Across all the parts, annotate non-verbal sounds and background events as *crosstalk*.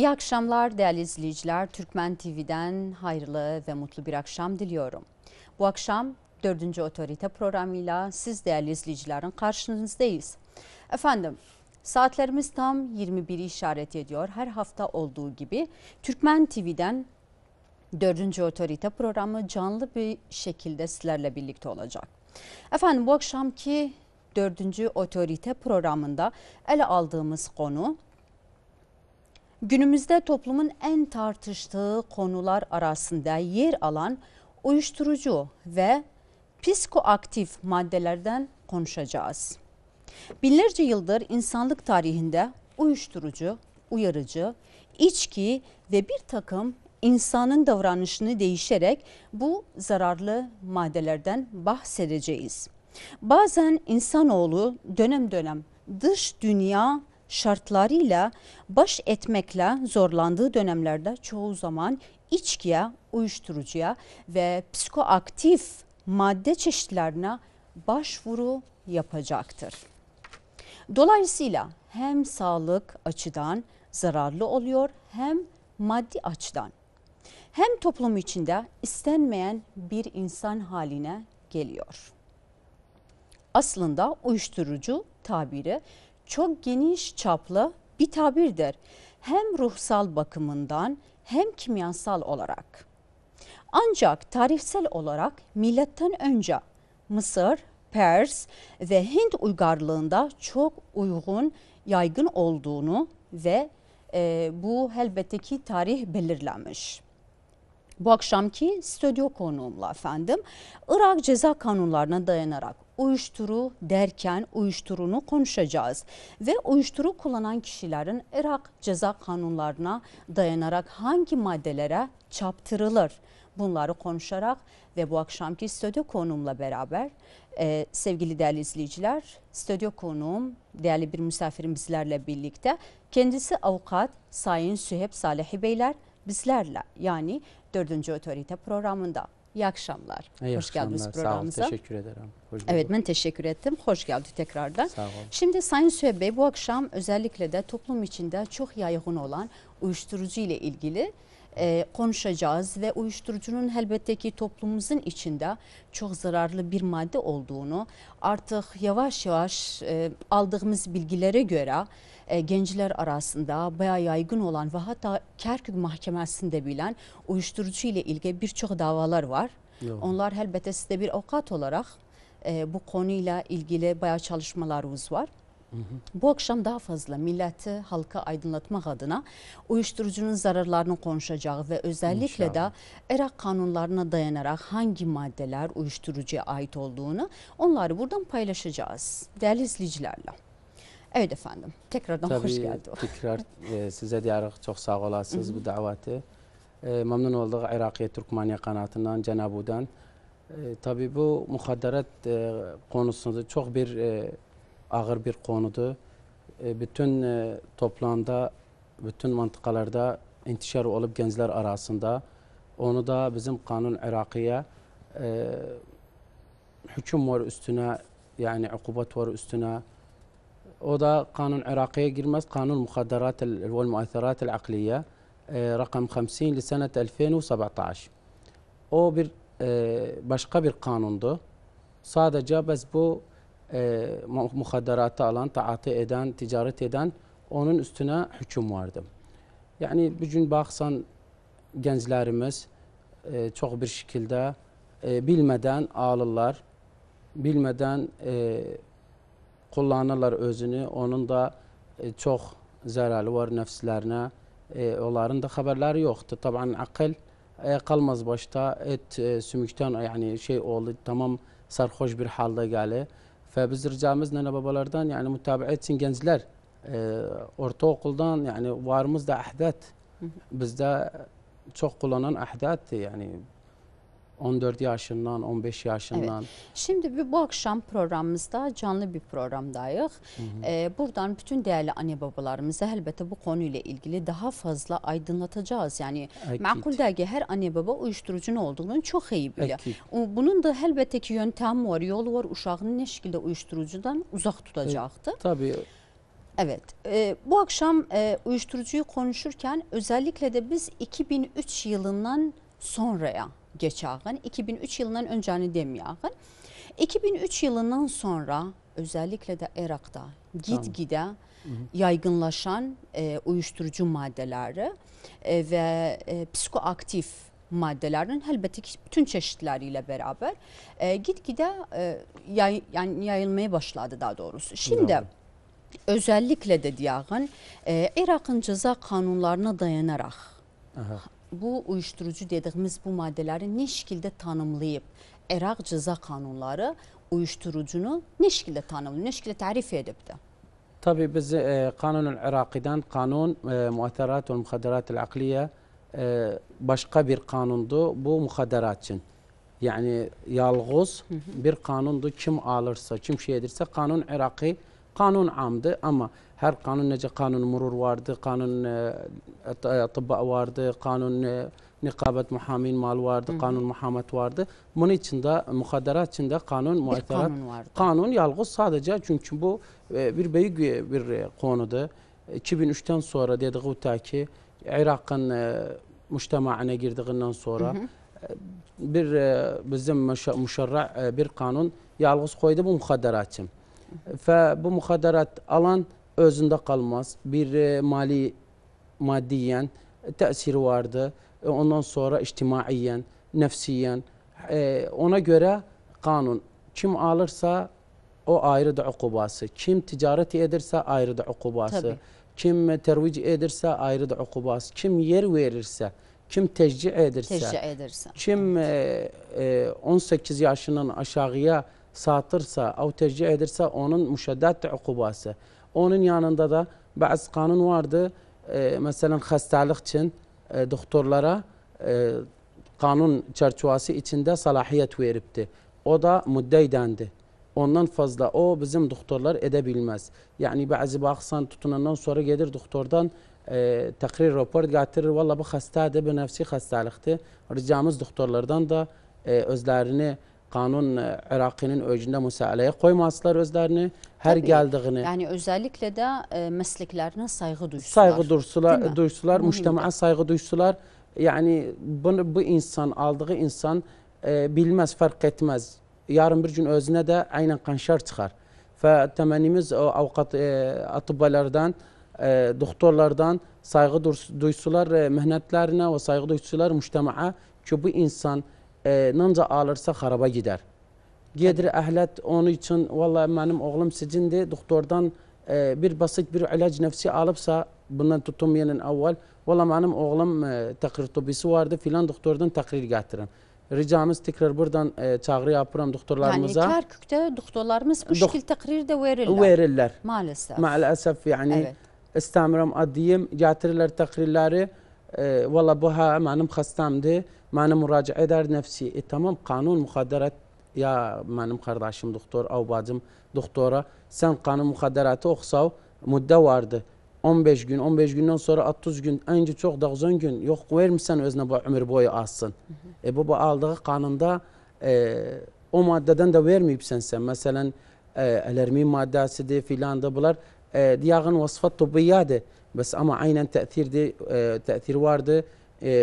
İyi akşamlar değerli izleyiciler. Türkmen TV'den hayırlı ve mutlu bir akşam diliyorum. Bu akşam 4. Otorite programıyla siz değerli izleyicilerin karşınızdayız. Efendim saatlerimiz tam 21'i işaret ediyor. Her hafta olduğu gibi Türkmen TV'den 4. Otorite programı canlı bir şekilde sizlerle birlikte olacak. Efendim bu akşamki 4. Otorite programında ele aldığımız konu Günümüzde toplumun en tartıştığı konular arasında yer alan uyuşturucu ve psikoaktif maddelerden konuşacağız. Binlerce yıldır insanlık tarihinde uyuşturucu, uyarıcı, içki ve bir takım insanın davranışını değişerek bu zararlı maddelerden bahsedeceğiz. Bazen insanoğlu dönem dönem dış dünya şartlarıyla baş etmekle zorlandığı dönemlerde çoğu zaman içkiye, uyuşturucuya ve psikoaktif madde çeşitlerine başvuru yapacaktır. Dolayısıyla hem sağlık açıdan zararlı oluyor hem maddi açıdan. Hem toplum içinde istenmeyen bir insan haline geliyor. Aslında uyuşturucu tabiri çok geniş çaplı bir tabirdir. Hem ruhsal bakımından hem kimyasal olarak. Ancak tarihsel olarak milattan önce Mısır, Pers ve Hint uygarlığında çok uygun, yaygın olduğunu ve e, bu elbette ki tarih belirlemiş bu akşamki stüdyo konuğumla efendim Irak ceza kanunlarına dayanarak uyuşturu derken uyuşturunu konuşacağız. Ve uyuşturu kullanan kişilerin Irak ceza kanunlarına dayanarak hangi maddelere çaptırılır? Bunları konuşarak ve bu akşamki stüdyo konuğumla beraber e, sevgili değerli izleyiciler, stüdyo konuğum değerli bir misafirim bizlerle birlikte. Kendisi avukat Sayın Süheb Salih Beyler bizlerle yani dördüncü otorite programında. İyi akşamlar. İyi Hoş akşamlar. geldiniz programımıza. Sağ ol, teşekkür ederim. Hoş evet ben teşekkür ettim. Hoş geldi tekrardan. Sağ olun. Şimdi Sayın Süheyb Bey bu akşam özellikle de toplum içinde çok yaygın olan uyuşturucu ile ilgili e, konuşacağız ve uyuşturucunun elbette ki toplumumuzun içinde çok zararlı bir madde olduğunu artık yavaş yavaş e, aldığımız bilgilere göre e, gençler arasında bayağı yaygın olan ve hatta Kerkük Mahkemesi'nde bilen uyuşturucu ile ilgili birçok davalar var. Evet. Onlar elbette sizde bir avukat olarak e, bu konuyla ilgili bayağı çalışmalarımız var. Bu akşam daha fazla milleti halka aydınlatmak adına uyuşturucunun zararlarını konuşacağı ve özellikle İnşallah. de Irak kanunlarına dayanarak hangi maddeler uyuşturucuya ait olduğunu onları buradan paylaşacağız değerli izleyicilerle. Evet efendim. Tekrardan Tabii, hoş geldi. *laughs* Tekrar e, size de çok sağ olasınız bu daveti. E, memnun olduk Irak'ya Türkmeniye kanatından Cenab-ı E, tabii bu muhadderat e, konusunda çok bir e, ağır bir konudu. E, bütün e, toplamda, bütün mantıkalarda intişar olup gençler arasında. Onu da bizim kanun Irakiye e, hüküm var üstüne yani ukubet var üstüne o da kanun Iraki'ye girmez. Kanun Mukadderat ve Muatherat Akliye rakam 50 lisenet 2017. O bir e, başka bir kanundu. Sadece biz bu e, mukadderatı alan, taatı eden, ticaret eden onun üstüne hüküm vardı. Yani bugün baksan gençlerimiz e, çok bir şekilde e, bilmeden ağlarlar, bilmeden e, kullanırlar özünü. Onun da e, çox zərəli var nefslerine. E, onların da xəbərləri yoxdur. Taban akıl, e, qalmaz başta Et e, sümükdən e, yəni şey oldu. Tamam sarhoş bir halde geldi. Və biz ricamız nənə babalardan yani mütabiə etsin gənclər. E, ortaokuldan yəni varımız da əhdət. Bizdə çok kullanan əhdətdir. yani. 14 yaşından 15 yaşından. Evet. Şimdi bu, akşam programımızda canlı bir programdayız. Ee, buradan bütün değerli anne babalarımıza elbette bu konuyla ilgili daha fazla aydınlatacağız. Yani makul ki her anne baba uyuşturucunun olduğunu çok iyi biliyor. Bunun da elbette ki yöntem var, yol var. Uşağını ne şekilde uyuşturucudan uzak tutacaktı. E, tabii. Evet, e, bu akşam e, uyuşturucuyu konuşurken özellikle de biz 2003 yılından sonraya geçağın 2003 yılından öncəni demiyorum. 2003 yılından sonra özellikle de Irak'ta gitgide tamam. yaygınlaşan e, uyuşturucu maddeleri e, ve e, psikoaktif maddelerin elbette ki bütün çeşitleriyle beraber e, gitgide e, yay, yani yayılmaya başladı daha doğrusu. Şimdi Doğru. özellikle de diyorum e, Irak'ın ceza kanunlarına dayanarak Aha. bu uyuşturucu dediyimiz bu maddələri nə şəkildə tanımlayıb? Əraq cəza qanunları uyuşturucunu nə şəkildə tanımlayıb, nə şəkildə tərif edibdi? Tabii biz e, kanunun Iraqi'den kanun e, muhterat ve muhadderatil akliye e, başka bir kanundu bu muhadderat için. Yani yalğız bir kanundu kim alırsa kim şey edirse kanun Iraqi Kanun amdı ama her kanun nece kanun murur vardı, kanun e, e tıbba vardı, kanun e, nikabet muhamin mal vardı, Hı -hı. kanun muhamet vardı. Bunun için de içinde için de Kanun, vardı. kanun yalgız sadece çünkü bu e, bir büyük e, bir konudu. E, 2003'ten sonra dediği ta ki Irak'ın e, müştemaına girdiğinden sonra hı hı. bir e, bizim müşerra bir kanun yalgız koydu bu mukadderat için. Və bu müxadərat alan özünde qalmaz. Bir e, mali, maddiyen e, təsiri vardı. E, ondan sonra ictimaiyyən, nefsiyen ona göre kanun kim alırsa o ayrı da uqubası. Kim ticarət edirsə ayrıdır uqubası. Tabii. Kim tervic ayrı da uqubası. Kim yer verirse kim tecci edirsə, tecci edirsə. kim evet. 18 yaşından aşağıya satırsa av tercih edirse onun müşeddet ukubası. Onun yanında da bazı kanun vardı. E, mesela hastalık için e, doktorlara e, kanun çerçevesi içinde salahiyet veripti. O da müddey Ondan fazla o bizim doktorlar edebilmez. Yani bazı baksan tutunandan sonra gelir doktordan e, takrir rapor getirir. Valla bu hastadı, bu nefsi hastalıktı. Ricamız doktorlardan da e, özlerini kanun Irak'ının özünde müsaadeye koymasılar özlerini. Her Tabii. geldiğini. Yani özellikle de e, mesleklerine saygı duysular. Saygı duysular, duysular müştemağa saygı duysular. Yani bunu bu insan aldığı insan e, bilmez, fark etmez. Yarın bir gün özüne de aynen kanşar çıkar. Ve temennimiz o avukat e, atıbalardan, e, doktorlardan saygı duysular e, mehnetlerine ve saygı duysular müştemağa ki bu insan e, nanca alırsa xaraba gedər. Gedir əhlət onun üçün, valla mənim oğlum sicindir, doktordan e, bir basit bir ilac nəfsi alıbsa, bundan tutum yenin əvvəl, valla mənim oğlum e, təqrir tubisi vardı, filan doktordan təqrir gətirin. Ricamız tekrar buradan e, çağrı yapıram doktorlarımıza. Yani Kerkük'te doktorlarımız bu Dok şekil takrir de verirler. Verirler. Maalesef. Maalesef yani evet. istemiram adiyim, getirirler takrirleri. والله بها معنم xəstəmdir, mənə müraciə edər nəfsi. E, tamam, qanun müxadərət ya mənim qardaşım doktor, av bacım doktora, sən qanun müxadərəti oxusav, müddə vardı. 15 gün, 15 gündən sonra 30 gün, öncə çox da uzun gün, yox vermirsən özünə bu ömür boyu assın. E, bu, bu aldığı qanunda e, o maddədən də verməyibsən sən. Məsələn, e, ələrmin maddəsidir, filandır, bunlar e, diyağın vasıfat tubiyyadır. Bəs amma aynən təsirdir, təsir vardı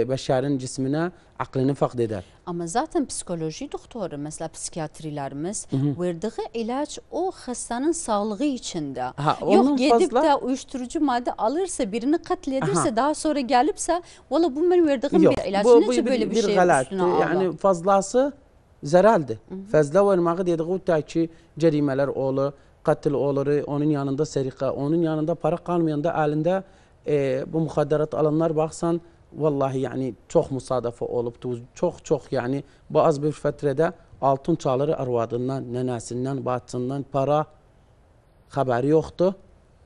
bəşərin cisminə aqlını fəqd edər. Amma zaten psixoloji doktoru, məsələn, psixiyatrilərimiz verdiyi ilaç o xəstənin sağlığı içində. Ha, Yox, gedib fazla... də uyuşturucu maddə alırsa, birini qətl edirsə, Aha. daha sonra gəlibsə, valla bu mən verdiyim bir ilaç, necə belə bir, bir şey qalət. üstünə alır? Yəni, fazlası zərəldir. Fəzlə verməyi dediyi o ki, cərimələr olur. katil olur, onun yanında serika, onun yanında para kalmayanda elinde e, bu mukadderat alanlar baksan vallahi yani çok musadafa oluptu. Çok çok yani bu az bir fetrede altın çağları arvadından, nenesinden, batısından para haberi yoktu.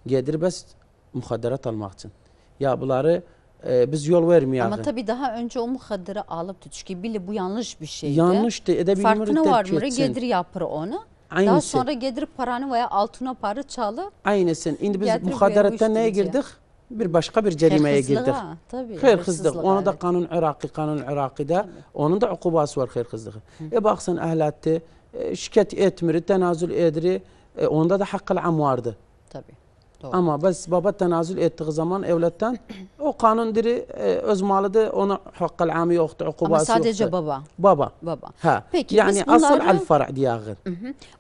Gedir bes mukadderat almak için. Ya bunları e, biz yol vermiyoruz. Ama tabii daha önce o muhaderi alıp tutuşki bile bu yanlış bir şeydi. Yanlıştı. Edebilmir Farkına var mı? Gedir yapır onu. Aynısı. Daha sonra getirip paranı veya altına parı çalı. Aynısın. Şimdi biz muhadarette neye girdik? Bir başka bir cerimeye girdik. Tabii. Hırsızlık. Onu evet. da kanun Iraki, kanun Iraki'de. Tabii. Onun da ukubası var hırsızlık. E baksın ehletti. E, şikayet etmiri, tenazül ediri. E, onda da hakkı am vardı. Tabii. Doğru. Ama biz baba tenazül ettiği zaman evletten o kanun diri e, öz malıdır. Ona hakkal ami yoktu, ukubası yoktu. Ama sadece yoktu. baba. Baba. Baba. Ha. Peki yani biz bunları, asıl al fara diyağın.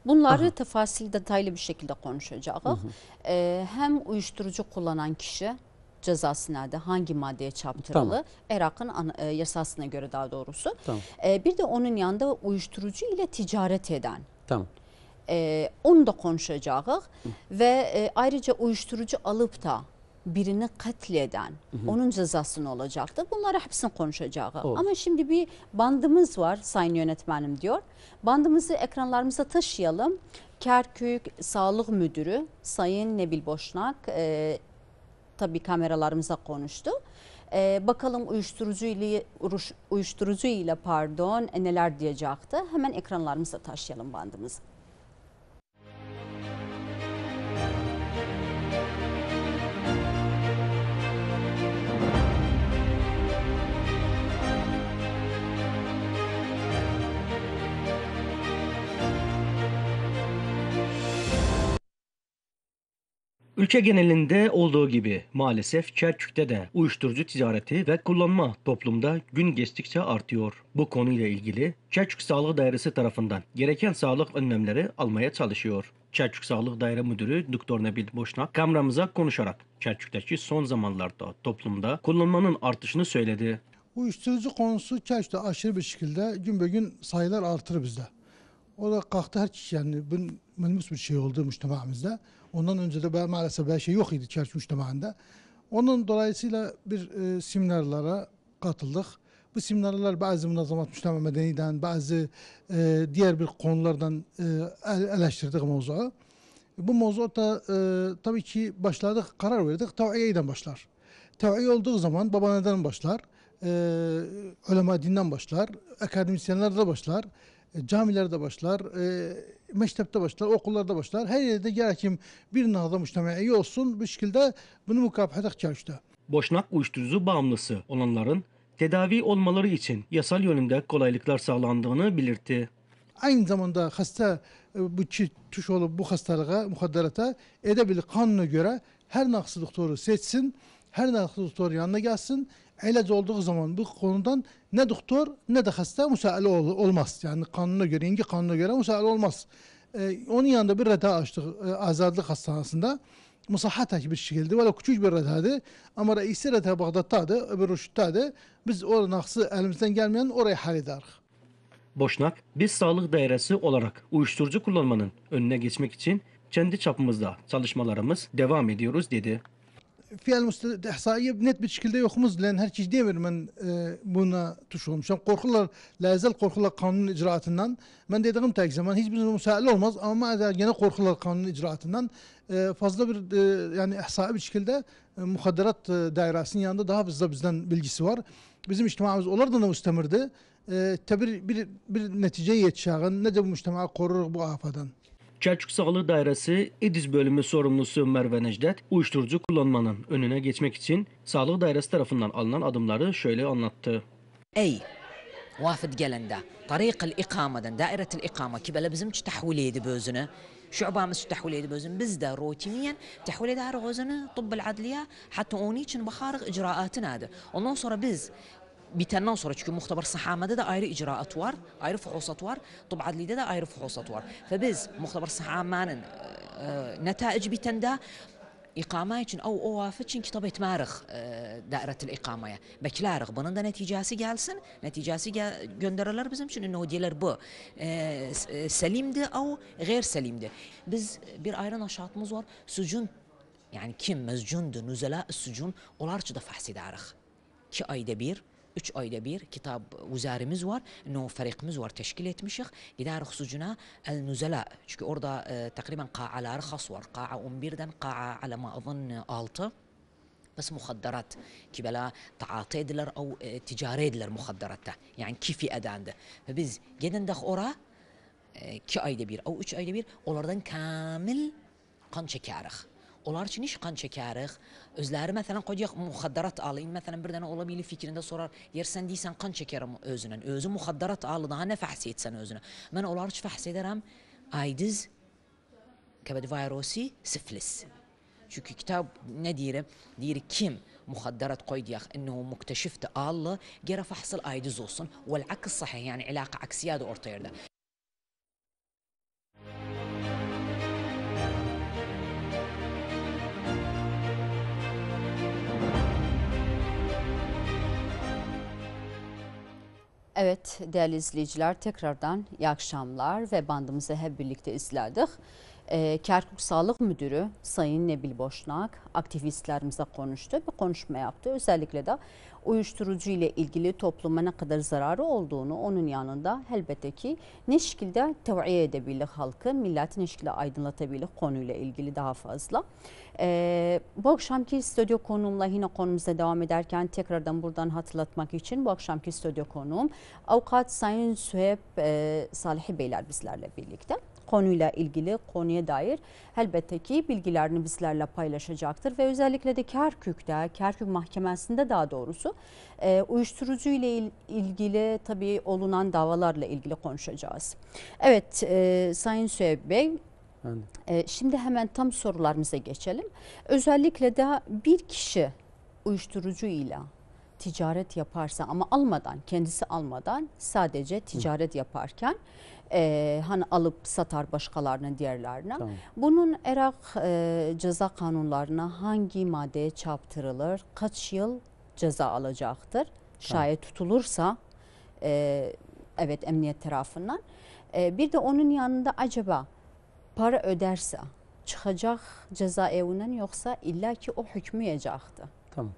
Bunları Aha. tefasil detaylı bir şekilde konuşacağız. Ee, hem uyuşturucu kullanan kişi cezası nerede? Hangi maddeye çarptırılı? Tamam. e, yasasına göre daha doğrusu. Tamam. E, bir de onun yanında uyuşturucu ile ticaret eden. Tamam. E, onu da konuşacağız ve e, ayrıca uyuşturucu alıp da birini katleden hı hı. onun cezasını olacaktı. Bunları hepsini konuşacağız. Olur. Ama şimdi bir bandımız var sayın yönetmenim diyor. Bandımızı ekranlarımıza taşıyalım. Kerkük Sağlık Müdürü Sayın Nebil Boşnak e, tabii kameralarımıza konuştu. E, bakalım uyuşturucu ile uyuşturucu ile pardon neler diyecekti. Hemen ekranlarımıza taşıyalım bandımızı. Ülke genelinde olduğu gibi maalesef Çerçük'te de uyuşturucu ticareti ve kullanma toplumda gün geçtikçe artıyor. Bu konuyla ilgili Kerkük Sağlık Dairesi tarafından gereken sağlık önlemleri almaya çalışıyor. Kerkük Sağlık Daire Müdürü Doktor Nebil Boşnak kameramıza konuşarak Çerçük'teki son zamanlarda toplumda kullanmanın artışını söyledi. Uyuşturucu konusu Kerkük'te aşırı bir şekilde gün be gün sayılar artır bizde. O da kalktı her kişi yani bunun bir şey oldu müştemamızda. Ondan önce de maalesef bir şey yok idi Çerçi Müştemağında. Onun dolayısıyla bir e, seminerlara katıldık. Bu seminerler bazı münazamat müştema medeniden, bazı e, diğer bir konulardan e, eleştirdik mevzuu. Bu mevzuda e, tabii ki başladık, karar verdik. Taviyeden başlar. Taviye olduğu zaman neden başlar. E, ölema dinden başlar. Akademisyenler de başlar. E, de başlar. E, mektepte başlar, okullarda başlar. Her yerde gerekim bir nahda müştemeyi olsun bir şekilde bunu mukafata çalıştı. Boşnak uyuşturucu bağımlısı olanların tedavi olmaları için yasal yönünde kolaylıklar sağlandığını belirtti. Aynı zamanda hasta e, bu tuş olup bu hastalığa, muhaddarata edebilir kanuna göre her naksı doktoru seçsin, her naksı doktoru yanına gelsin, ilac olduğu zaman bu konudan ne doktor ne de hasta müsaade ol olmaz. Yani kanuna göre, İngi kanuna göre müsaade olmaz. Ee, onun yanında bir reda açtık e, Azadlık Hastanesi'nde. Musahha bir şekilde, böyle küçük bir redadı. Ama reisi reda Bağdat'tadı, öbür Rüşt'tadı. Biz o naksı elimizden gelmeyen orayı hallederik. Boşnak, biz sağlık dairesi olarak uyuşturucu kullanmanın önüne geçmek için kendi çapımızda çalışmalarımız devam ediyoruz dedi fiil ihsaiye net bir şekilde yokumuz lan her şey diyemir ben e, buna tuş olmuşam. Korkular, lazel korkular kanunun icraatından. Ben dediğim tek zaman hiçbir müsaade olmaz ama gene korkular kanunun icraatından e, fazla bir e, yani ihsaiye bir şekilde e, mukadderat e, dairesinin yanında daha fazla bizden bilgisi var. Bizim içtimamız onlardan da müstemirdi. E, tabi bir, bir netice yetişağın ne de bu müştema korur bu afadan. Selçuk Sağlığı Dairesi İdiz bölümü sorumlusu Merve Necdet uyuşturucu kullanmanın önüne geçmek için Sağlık Dairesi tarafından alınan adımları şöyle anlattı. Ey vafid gelende tariqil ikameden dairetil ikama ki böyle bizim için tahviliydi bu özünü. Şubamız tahviliydi bu özünü. Biz de rutiniyen tahvil eder özünü tıbbı adliye hatta onun için baharık icraatı nadı. Ondan sonra biz bitəndən sonra çünki muxtabar sahamədə də ayrı icraat var, ayrı fuhusat var, tub adlidə də ayrı fuhusat var. Və biz muxtabar sahamənin nətaic bitəndə iqamə üçün, əv o vafə üçün kitab etmərıq e, dairətil iqaməyə. Bəklərik, bunun da nəticəsi gəlsin, nəticəsi gəl göndərərlər bizim üçün, inə o deyirlər bu e, səlimdir, əv qeyr-səlimdir. Biz bir ayrı naşatımız var, sücun, yəni kim məzcundur, nüzələ sücun, onlar üçün də fəhs edərik. 2 ayda bir üç ayda bir kitap uzarimiz var. No farikimiz var. Teşkil etmişik. Gider husucuna el nuzela. Çünkü orada e, takriben ka'alar has var. Ka'a 11'den ka'a alama azın 6. بس مخدرات كي بلا تعاطي دلر او تجاري دلر مخدرات يعني كيفي ادان ده فبز جدن دخ اورا كي ايدا بير او üç ايدا بير onlardan kamil kan çekerek onlar için iş kan çəkərik. Özləri məsələn qoyaq muxaddarat alayım, məsələn bir dənə ola bilər fikrində sorar, "Yer sən deyirsən qan çəkərəm özünə. Özü muxaddarat alı, daha nə fəhs etsən özünə?" Mən onlar üçün fəhs edərəm AIDS, kəbəd virusi, siflis. Çünkü kitab nə deyir? Deyir kim مخدرات قيد يا اخ alı, مكتشفت الله جرى olsun, الايدز olsun والعكس صحيح يعني علاقه ortaya Evet değerli izleyiciler tekrardan iyi akşamlar ve bandımızı hep birlikte izledik e, ee, Kerkük Sağlık Müdürü Sayın Nebil Boşnak aktivistlerimize konuştu bir konuşma yaptı. Özellikle de uyuşturucu ile ilgili topluma ne kadar zararı olduğunu onun yanında elbette ki ne şekilde teviye edebilir halkı, milleti ne şekilde aydınlatabilir konuyla ilgili daha fazla. Ee, bu akşamki stüdyo konuğumla yine konumuza devam ederken tekrardan buradan hatırlatmak için bu akşamki stüdyo konuğum Avukat Sayın Süheb e, Salih Beyler bizlerle birlikte konuyla ilgili konuya dair elbette ki bilgilerini bizlerle paylaşacaktır. Ve özellikle de Kerkük'te, Kerkük Mahkemesi'nde daha doğrusu e, uyuşturucu ile ilgili tabii olunan davalarla ilgili konuşacağız. Evet e, Sayın Süheyb Bey e, şimdi hemen tam sorularımıza geçelim. Özellikle de bir kişi uyuşturucu ile ticaret yaparsa ama almadan kendisi almadan sadece ticaret yaparken e, hani alıp satar başkalarına diğerlerine. Tamam. Bunun Irak e, ceza kanunlarına hangi maddeye çarptırılır? Kaç yıl ceza alacaktır? Tamam. Şayet tutulursa e, evet emniyet tarafından. E, bir de onun yanında acaba para öderse çıkacak cezaevinden yoksa illaki o hükmüyecekti. Tamam.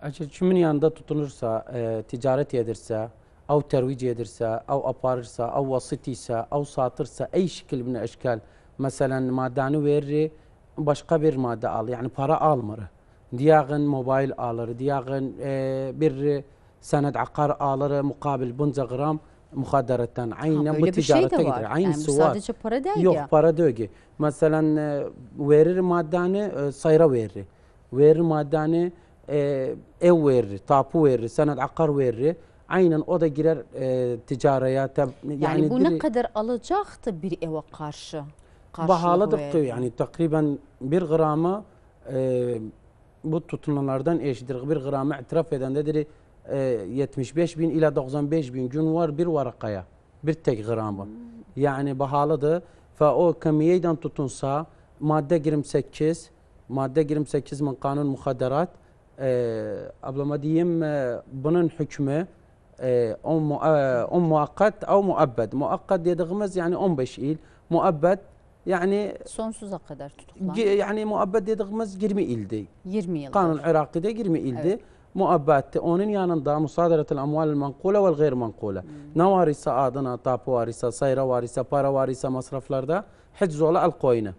Hı hı. Şimdi yanında tutulursa e, ticaret yedirse, او ترويج يدرسا او ابارسا او وسطيسا او ساطرسا اي شكل من الاشكال مثلا madeni verir başka bir madde al yani para almır. Diyağın mobil alır, diyağın e, bir senet akar alır mukabil bunca gram muhaderetten aynı bu ticarete şey gider. Aynı yani Sadece para değil Yok, ya. para değil. Mesela e, verir maddeni e, sayra verir. Verir maddeni e, ev verir, tapu verir, senet akar verir aynen o da girer e, ticaraya. yani, yani bu ne kadar alacaktı bir eve karşı? Bahaladıktı yani takriben bir gramı e, bu tutulanlardan eşittir. Bir gramı itiraf eden dedir e, 75 bin ila 95 bin gün var bir varakaya. Bir tek gramı. Hmm. Yani bahalıdır. Ve o kamiyeyden tutunsa madde 28 madde 28 min kanun muhaderat e, ablama diyeyim e, bunun hükmü أم أم مؤقت أو مؤبد مؤقت يدغمز يعني ام بشيل مؤبد يعني sonsuza kadar tutuklandı. Yani مؤبد يدغمز 20 ilde 20 yıl. Kanun Iraki'de 20 ilde مؤبد onun yanında musadaretel amvalil mankule vel gayr mankule. Hmm. Ne varisa adına tapu varisa, sayra varisa, para varisa masraflarda heczola al koyne.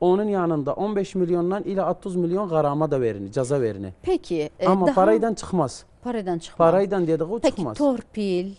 Onun yanında 15 milyondan ila 30 milyon garama da verini, ceza verini. Peki. Ama daha... paraydan çıkmaz. Paradan çıkmaz. Paraydan dedik o Peki, çıkmaz. torpil,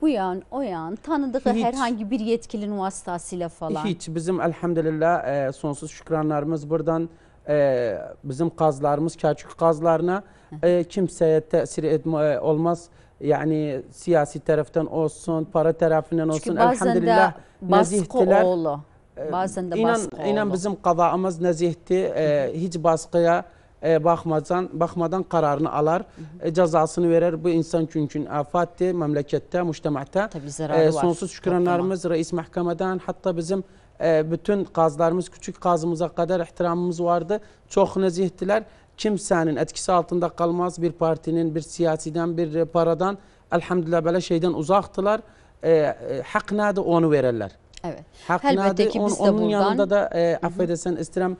bu yan o yan tanıdığı hiç, herhangi bir yetkilinin vasıtasıyla falan. Hiç bizim elhamdülillah e, sonsuz şükranlarımız buradan e, bizim kazlarımız kaçık kazlarına e, kimseye tesir etme olmaz. Yani siyasi taraftan olsun, para tarafından olsun. Çünkü bazen elhamdülillah de baskı oğlu. E, bazen de inan, baskı inan oğlu. İnan bizim kavamız nezihti. E, hiç baskıya e, bakmadan bakmadan kararını alar, E, cezasını verir. Bu insan çünkü afatte, e, memlekette, müştemata. E, sonsuz şükranlarımız reis mahkemeden hatta bizim e, bütün kazlarımız, küçük kazımıza kadar ihtiramımız vardı. Çok nezihtiler. Kimsenin etkisi altında kalmaz bir partinin, bir siyasiden, bir paradan. Elhamdülillah böyle şeyden uzaktılar. E, e, hak nerede onu verirler. Evet. Hak Elbette nerede, ki biz de onun buradan... yanında da e, affedersen istirem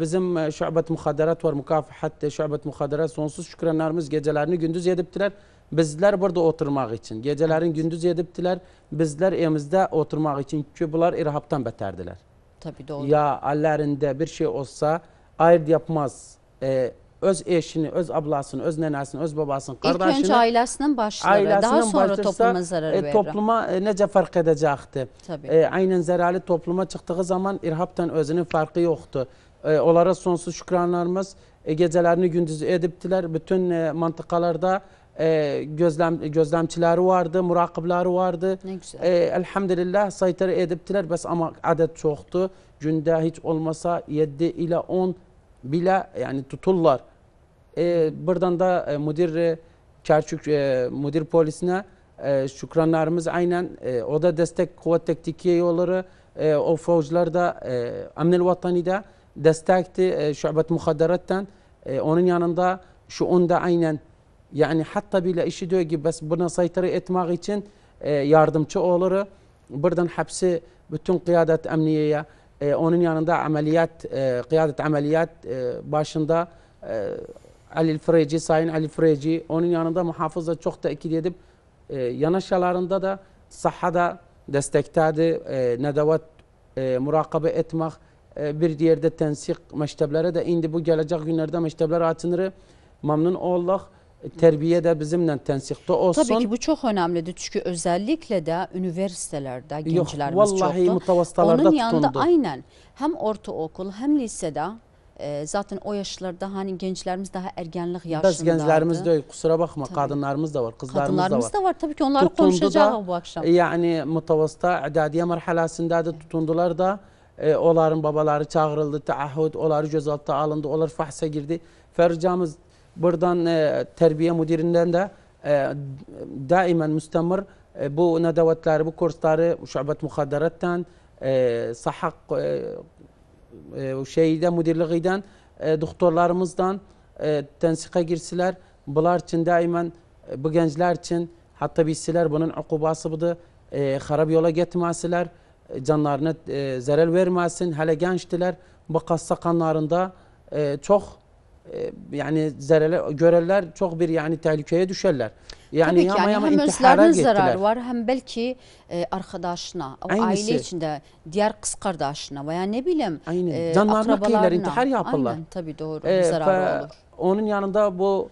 bizim e, şöbət müxadərət var, mükafihət şöbət müxadərət sonsuz şükranlarımız gecələrini gündüz edibdilər. Bizlər burada oturmaq üçün, gecələrin gündüz edibdilər. Bizlər evimizdə oturmaq üçün ki, bunlar irhabdan bətərdilər. Tabii doğru. Ya əllərində bir şey olsa ayırt yapmaz. E, öz eşini, öz ablasını, öz nənəsini, öz babasını, İlk qardaşını... İlk öncə ailəsinin başları, ailəsinin daha sonra başlarsa, topluma zarar e, verir. E, topluma e, necə fərq edəcəkdir? Tabii. E, aynən zərəli topluma çıxdığı zaman irhabdan özünün fərqi yoxdur. E, onlara sonsuz şükranlarımız e, gecelerini gündüzü ediptiler. Bütün e, mantıkalarda e, gözlem gözlemçileri vardı, murakibleri vardı. Ne güzel. E, elhamdülillah saytara ediptiler. Bes ama adet çoktu. Günde hiç olmasa 7 ile 10 bile yani tuturlar. E, buradan da e, müdür e, Kerçük e, müdür polisine e, şükranlarımız aynen e, o da destek kuvvet tektikiye yolları e, o faucılar da e, Amnel Vatani'de destekti şubet muhadderetten. Onun yanında şu onda aynen yani hatta bile işi diyor ki bas buna saytırı etmek için yardımcı olur. Buradan hapsi bütün kıyadet emniyeye onun yanında ameliyat kıyadet ameliyat başında Ali Freci, Sayın Ali Freci onun yanında muhafızla çok da tekit edip yanaşalarında da sahada destektadı, nedavet murakabe etmek e, bir diğer tensik meşteblere de indi bu gelecek günlerde meştebler atınırı mamnun Allah e, terbiye de bizimle tensikte olsun. Tabii ki bu çok önemliydi çünkü özellikle de üniversitelerde gençlerimiz vallahi çoktu. Onun tutundu. yanında aynen hem ortaokul hem lisede e, zaten o yaşlarda hani gençlerimiz daha ergenlik yaşındaydı. Biz gençlerimiz de kusura bakma tabii. kadınlarımız da var, kızlarımız kadınlarımız da var. da var tabii ki onları konuşacağız bu akşam. Yani mutavasta, idadiye merhalasındadır evet. tutundular da e, onların babaları çağrıldı, taahhüt, onlar gözaltı alındı, onlar fahse girdi. Fercamız buradan e, terbiye müdüründen de e, daimen müstemir e, bu nedavetleri, bu kursları şubet muhaderetten, e, sahak e, e, şeyde müdürlüğünden, e, doktorlarımızdan e, tensike girsiler. Bunlar için daimen e, bu gençler için hatta bilsiler bunun ukubası budur. E, harap yola gitmesiler canlarına e, zərər verməsin. Hələ gəncdilər, bu qassa kanlarında e, çox e, yəni zərərə görərlər, çox bir yani tehlikeye düşerler Yəni Tabii ki, yama yani hem özlerinin zararı var hem belki e, arkadaşına, Aynısı. aile içinde diğer kız kardeşine veya ne bileyim Aynı. e, Canlarına akrabalarına. intihar yaparlar. Aynen tabii doğru e, zararı olur. Onun yanında bu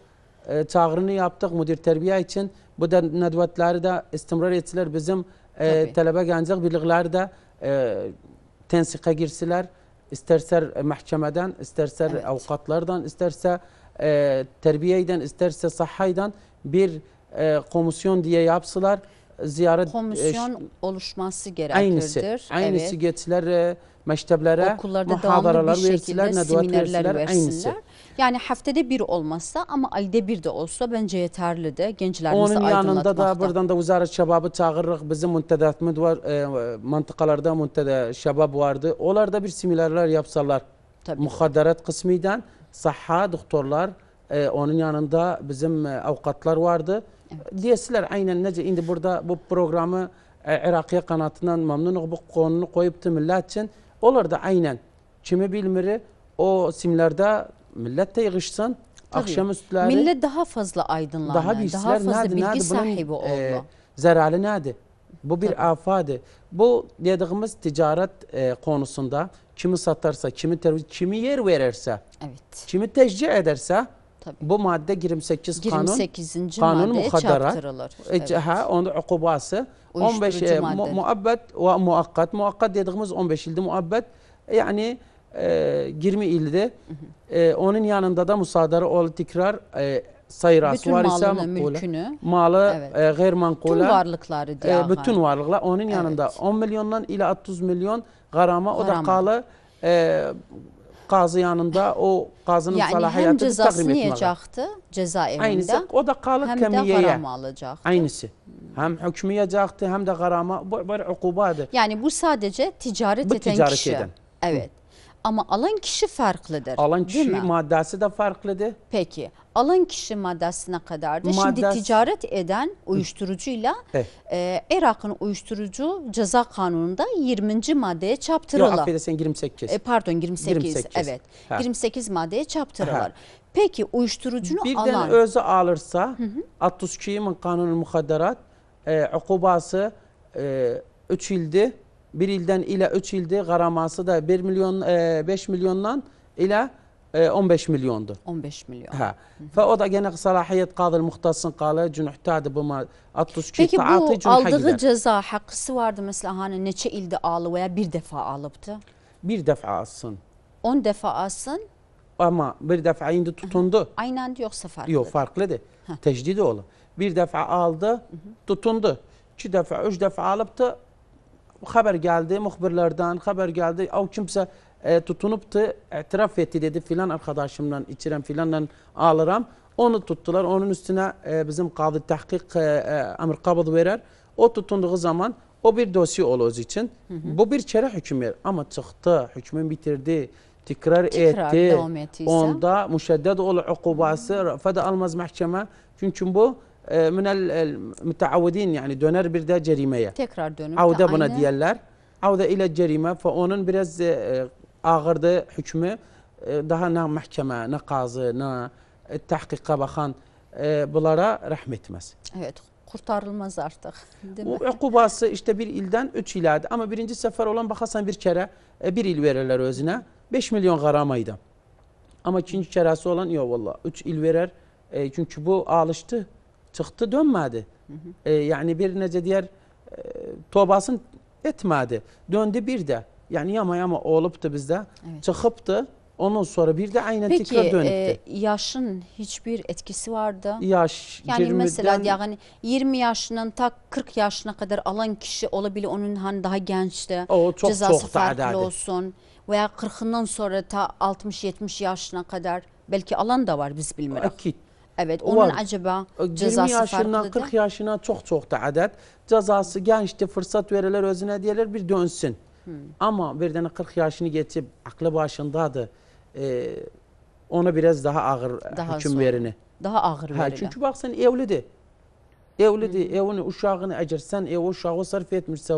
e, çağrını yaptık müdür terbiye için. Bu da nedvetleri de istimrar ettiler bizim ee, e, tələbə gəncək birlikləri də e, tensiqə girsilər, istərsər məhkəmədən, istərsər evet. avqatlardan, istərsə e, tərbiyəydən, istərsə sahaydan bir e, komisyon diye yapsılar ziyaret e, komisyon e, oluşması gerekirdir. Aynısı, aynısı evet. getiler məktəblərə muhadaralar versinlər, nədvat versinlər, aynısı. Yani haftada bir olmazsa ama ayda bir de olsa bence yeterli yeterlidir gençlerimizi Onun yanında da buradan da Uzaret Şababı çağırırıq. Bizim müntədətimiz var, e, mantıqalarda müntədə şabab vardı. Onlar da bir similerler yapsalar. Tabii. Muhadarat kısmıydan saha doktorlar e, onun yanında bizim e, avukatlar vardı. Evet. Diyesiler aynen nece indi burada bu programı e, Iraqiya kanatından memnunuk bu konunu koyuptu millet için. Onlar da aynen kimi bilmiri o simlerde millet de yığışsın. Akşam üstleri. Millet daha fazla aydınlandı. Daha, bilgisler, daha fazla nerede, bilgi nerede, sahibi oldu. E, zararı nerede? Bu bir Tabii. afadı. Bu dediğimiz ticaret e, konusunda kimi satarsa, kimi tercih, kimi yer verirse, evet. kimi tecrübe ederse Tabii. Bu madde 28, 28. kanun. kanun muhaddarat. E, evet. Ha, onun ukubası. 15 e, mu, muabbet ve muakkat. Muakkat dediğimiz 15 ilde muabbet. Yani e, 20 ilde. E, onun yanında da musadara ol tekrar e, sayırası bütün var ise malını, mülkünü, malı e, evet. e, gayrimankule. Bütün varlıkları diye. E, bütün varlıklar onun evet. yanında 10 milyondan ila 30 milyon garama, garama. da kalı e, qazı yanında o qazının yəni, səlahiyyəti təqdim etməli. Yəni həm cəzasını yeyəcəkdi cəza evində, Aynısı, o da qalıb həm kəmiyyəyə. Həm də qarama alacaqdı. Aynısı. Həm hökmü yiyəcəkdi, həm də qarama, bu bir uqubadır. Yəni bu sadəcə ticarət bu, edən ticarət kişi. Edən. Evet. Ama alan kişi farklıdır. Alan kişi maddesi de farklıdır. Peki alan kişi maddesine kadardı. Maddes... Şimdi ticaret eden uyuşturucuyla evet. e, Irak'ın uyuşturucu ceza kanununda 20. maddeye çaptırılır. Yok affedersin 28. E, pardon 28, 28. evet. Ha. 28 maddeye çaptırılır. Peki uyuşturucunu Birden alan... Birden özü alırsa 62'nin kanunu mukadderat e, ukubası 3 e, ildi bir ilden ile 3 ilde Karaması da 1 milyon e, milyondan ile e, 15 milyondu. 15 milyon. Ha. Fa o da gene salahiyet kadı muhtasın kalı cünühtadi buma 62 Peki bu aldığı gider. ceza hakkısı vardı mesela hani neçe ilde alı veya bir defa alıptı? Bir defa alsın. 10 defa alsın. Ama bir defa indi tutundu. Aynen yoksa farklı. Yok farklıdır. Tecdidi oğlu. Bir defa aldı, tutundu. İki defa, üç defa alıptı, xəbər gəldi müxbirlərdən, xəbər gəldi, av kimsə e, tutunubdu, etiraf etdi, dedi filan arkadaşımla içirəm, filanla alıram. Onu tutdular, onun üstünə e, bizim qadı təhqiq e, e əmr qabıd verər. O tutunduğu zaman o bir dosya olur için. Hı hı. Bu bir kere hüküm verir ama çıktı, hükmün bitirdi, tekrar, tekrar etti. Onda müşedded ol ukubası, fədə almaz məhkəmə. Çünki bu من ee, المتعودين yani döner bir de cerimeye. Tekrar dönüp Avda de buna aynı. diyerler. Avda ile cerime fa onun biraz e, e, ağırdı hükmü e, daha ne mahkeme, ne kazı, ne tahkika bakan bunlara rahmetmez. Evet, kurtarılmaz artık. *laughs* Değil mi? O ukubası işte bir ilden üç ilade ama birinci sefer olan bakarsan bir kere bir il verirler özüne. beş milyon qaramaydı. Ama ikinci kerası olan yok valla üç il verer. E, çünkü bu alıştı Çıktı dönmedi. Hı hı. E, yani bir nece diğer e, tobasın etmedi. Döndü bir de. Yani yama yama oluptu bizde. Evet. Çıkıptı. Ondan sonra bir de aynı Peki, tekrar dönüptü. Peki yaşın hiçbir etkisi vardı? Yaş yani 20'den... mesela yani 20 yaşından tak 40 yaşına kadar alan kişi olabilir onun hani daha gençti. O çok cezası çok farklı da olsun veya 40'ından sonra ta 60-70 yaşına kadar belki alan da var biz bilmiyoruz. Akit Evet onun var. acaba 20 cezası 20 yaşından 40 de? yaşına çok çok da adet cezası gençti fırsat verirler özüne diyeler bir dönsün. Hmm. Ama bir tane 40 yaşını geçip aklı başındadı. Ee, ona biraz daha ağır daha hüküm sonra. verini. Daha ağır verini. Çünkü bak sen evlidi. Evlidi, hmm. evini, uşağını acırsan, ev uşağı sarf etmişse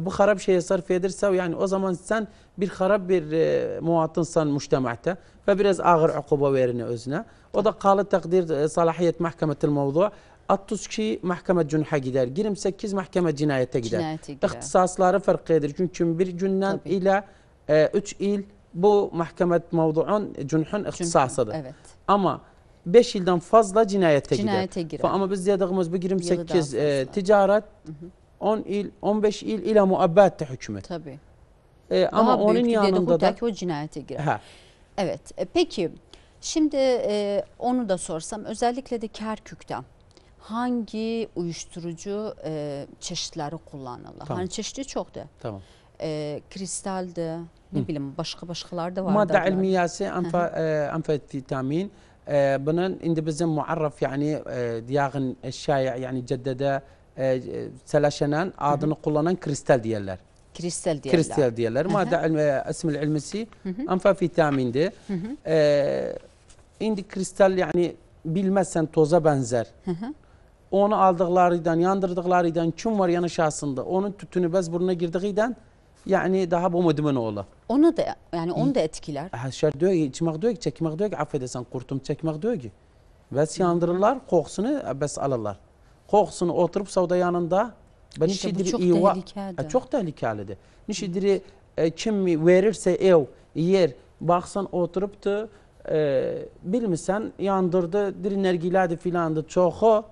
bu harap şeye sarf ederse yani o zaman sen bir harap bir e, muatınsan mujtemaate ve biraz ağır ukuba verini özüne. O da kalı takdir e, salahiyet mahkemetil mevzu 30 kişi mahkeme cünha gider. 28 mahkeme cinayete gider. Cinayete gider. İhtisasları fark eder. Çünkü bir günden Tabii. ile 3 e, il bu mahkemet mevzuun cünhün ihtisasıdır. Evet. Ama 5 ildən fazla cinayətə, cinayətə girer. girer. Amma biz dediyimiz bu 28 e, ticarət, 10 il, 15 il ile muabbette hükmet. Tabii. Ee, ama Daha onun yanında da o cinayete girer. Ha. Evet. E, peki şimdi e, onu da sorsam özellikle de Kerkük'ten hangi uyuşturucu e, çeşitleri kullanılır? Tamam. Hani çeşidi çok da. Tamam. E, kristalde ne bileyim başka başkalar da var. Madde ilmiyası amfetitamin. بنان اند بزم معرف يعني دياغن الشائع yani جدد e, e, e seleşenen, adını kullanan kristal diyerler. Kristal diyerler. Kristal diyerler. Madde ilmi, ismi ilmisi amfafithamindi. ee, indi kristal yani bilmezsen toza benzer. Onu aldıklarından, yandırdıklarından kim var yanı şahsında? Onun tütünü bez burnuna girdiğinden yani daha bu mudmin oğlu. Ona da yani onu da etkiler. Ha, şer diyor ki, içmek diyor ki, çekmek diyor ki, affedersen kurtum çekmek diyor ki. Bes yandırırlar, koksunu bes alırlar korksun oturup savda yanında ben işte nişidiri çok iva tehlikeli. çok tehlikelidir. Nişidiri e, kim verirse ev yer baksan oturup da e, bilmesen yandırdı diri nergiladi filandı çoğu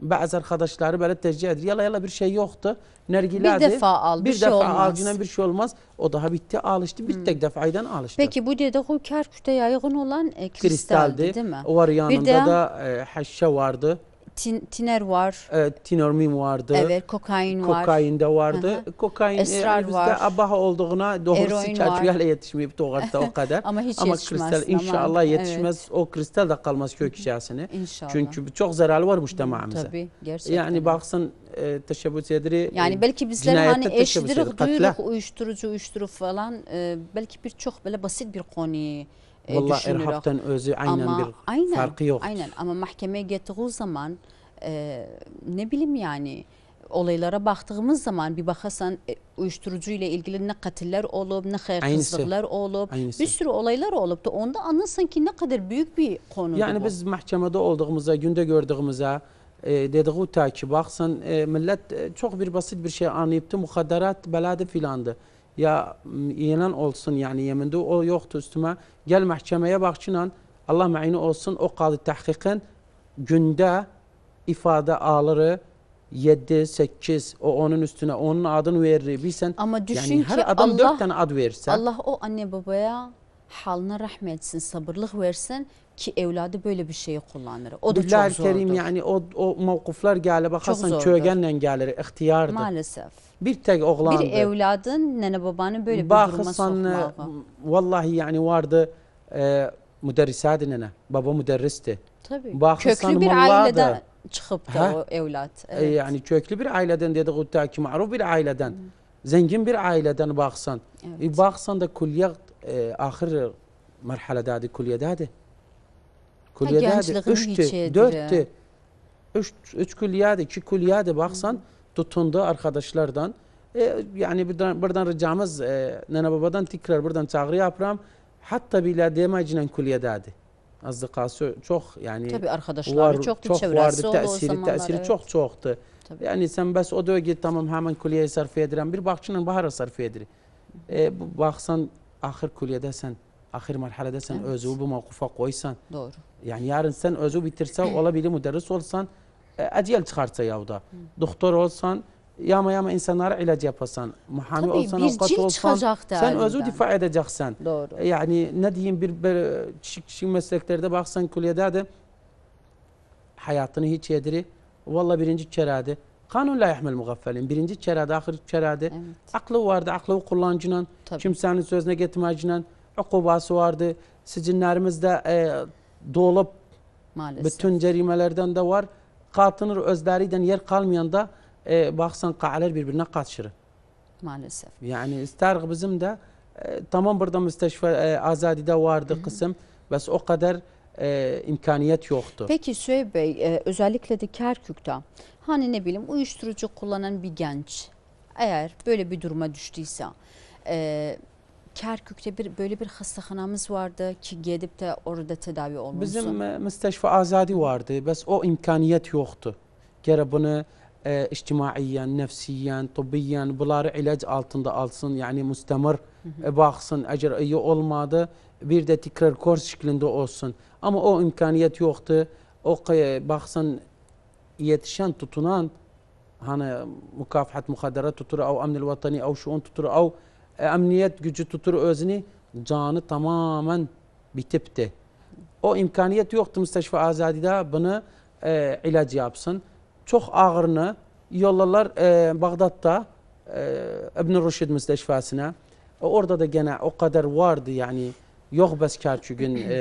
bazı arkadaşları böyle tercih edir. Yala yala bir şey yoktu. Nergiledi. Bir defa al bir, bir şey defa olmaz. Bir defa bir şey olmaz. O daha bitti alıştı. Bir hmm. tek defaydan alıştı. Peki bu dedi o kerkükte yaygın olan e, kristaldi, kristaldi değil mi? O var yanında de, da e, haşşe vardı. Tin, tiner var. Evet, tinormin vardı. Evet, kokain, var. Kokain de vardı. Hı-hı. Kokain e, Esrar e, bizde var. abaha olduğuna doğrusu çatıyla yetişmeyip doğatta o *laughs* kadar. Ama hiç Ama kristal inşallah yetişmez. Evet. O kristal da kalmaz kök içerisine. İnşallah. Çünkü çok zararı var müştemamıza. Tabii, gerçekten. Yani baksın e, teşebbüs ediri. E, yani belki bizler hani eşidirik, duyuruk, uyuşturucu, uyuşturucu falan. E, belki birçok böyle basit bir konuyu e, Valla irhaptan özü aynen ama, bir aynen, farkı yoktur. Aynen ama mahkemeye getirdiği zaman e, ne bileyim yani olaylara baktığımız zaman bir bakarsan e, uyuşturucu ile ilgili ne katiller olup ne hayırsızlıklar olup Aynısı. bir sürü olaylar olup da onda anlasın ki ne kadar büyük bir konu. Yani bu. biz mahkemede olduğumuzda günde gördüğümüzde e, o ta ki baksan e, millet e, çok bir basit bir şey anlayıptı mukadderat beladı filandı ya inan olsun yani Yemen'de o yoktu üstüme. Gel mahkemeye bakçınan Allah məini olsun o qadı təhqiqən günde ifade alırı 7, 8, o onun üstüne onun adını verir. Bilsen, Ama düşün yani her adam Allah, 4 tane ad verirse. Allah o anne babaya Halına rahmet etsin, sabırlık versin ki evladı böyle bir şeyi kullanır. O da Billahi çok zordur. Kerim yani o, o mevkuflar gələ baxarsan köygenle gəlir, ixtiyardır. Maalesef. Bir tek oğlandı. Bir evladın nene babanı böyle bir duruma sokmağı. E, vallahi yani vardı e, müderrisadi nene, baba müderristi. Tabii. Baxırsan Köklü bir aileden çıkıp da ha? o evlat. E, evet. E, yani köklü bir aileden dedik o ki maruf bir aileden. Hmm. Zengin bir aileden baksan. E, evet. E, baksan da kulliyat آخر مرحله دادی کلیه داده kul yededi, üçtü, dörttü. Üç, üç külliyade, iki külliyade baksan tutundu arkadaşlardan. E, yani buradan, buradan ricamız e, nene babadan tekrar buradan çağrı yapram. Hatta bile demeyicinen külliyededi. Azdikası çok yani Tabii arkadaşları var, çok çevresi vardı, tesiri, o zamanlar, tesiri evet. çok çoktu. Tabii. Yani sen bes o döge tamam hemen külliyeye sarf ediren bir bakçının bahara sarf edilir. E, baksan axır külliyədəsən, axır mərhələdəsən, evet. özünü bu mövqufa qoysan. Doğru. Yəni yarın sən özü bitirsə, ola biri müdərris olsan, əcəl çıxarsa yavda. Doktor olsan, yama yama insanlara ilac yapasan, muhami Tabii, olsan, avukat olsan, sən özü difa edəcəksən. Doğru. Yəni nə deyim bir belə kişi məsləklərdə baxsan külliyədədir. Həyatını heç yediri. Valla birinci kərədir. Kanun la yahmel muğaffalin. Birinci çerade, ahir çerade. Evet. Aklı vardı, aklı kullancıyla, kimsenin sözüne getirmeciyle, ukubası vardı. Sicinlerimizde e, dolup Maalesef. bütün cerimelerden de var. Katınır özleriden yer kalmayan da e, baksan ka'alar birbirine katışır. Maalesef. Yani ister bizim de e, tamam burada müsteşfa e, azadide vardı Hı -hı. kısım. Bes o kadar e, imkaniyet yoktu. Peki Süheyb Bey e, özellikle de Kerkük'te hani ne bileyim uyuşturucu kullanan bir genç eğer böyle bir duruma düştüyse e, Kerkük'te bir böyle bir hastahanamız vardı ki gidip de orada tedavi olmuşsun. Bizim e, müsteşfa azadi vardı. Bes o imkaniyet yoktu. Gere bunu e, içtimaiyen, nefsiyen, tıbbiyen bunları ilaç altında alsın. Yani müstemir e, baksın. Eğer iyi olmadı bir de tekrar kurs şeklinde olsun. Ama o imkaniyet yoktu. O baksan yetişen tutunan hani mukafat muhadara tutur av amnil vatani av şuun tutur av emniyet gücü tutur özünü canı tamamen bitipti. O imkaniyet yoktu Müsteşfa Azadi'de bunu e, ilaç yapsın. Çok ağırını yollarlar e, Bağdat'ta e, İbn-i Rüşid Müsteşfasına. E, orada da gene o kadar vardı yani Yok yox bəskarçügün e,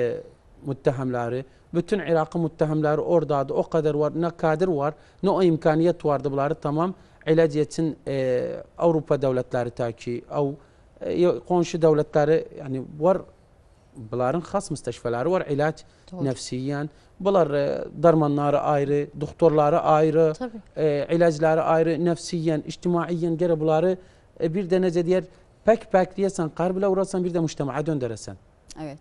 müttəhəmləri, bütün Iraqın müttəhəmləri oradadır. O kadar var, ne qadir var, ne o imkaniyyət vardı bunları tamam eləc etsin e, Avropa dövlətləri təki, e, av e, qonşu dövlətləri, yəni var bunların xas müstəşfələri var, ilaç nefsiyen, Bunlar e, darmanları ayrı, doktorları ayrı, Tabii. e, ilacları ayrı, nefsiyen, ictimaiyyən gərə bunları e, bir də necə pek pek pək deyəsən, qarbilə uğrasan, bir də müştəmaə döndərəsən. Evet.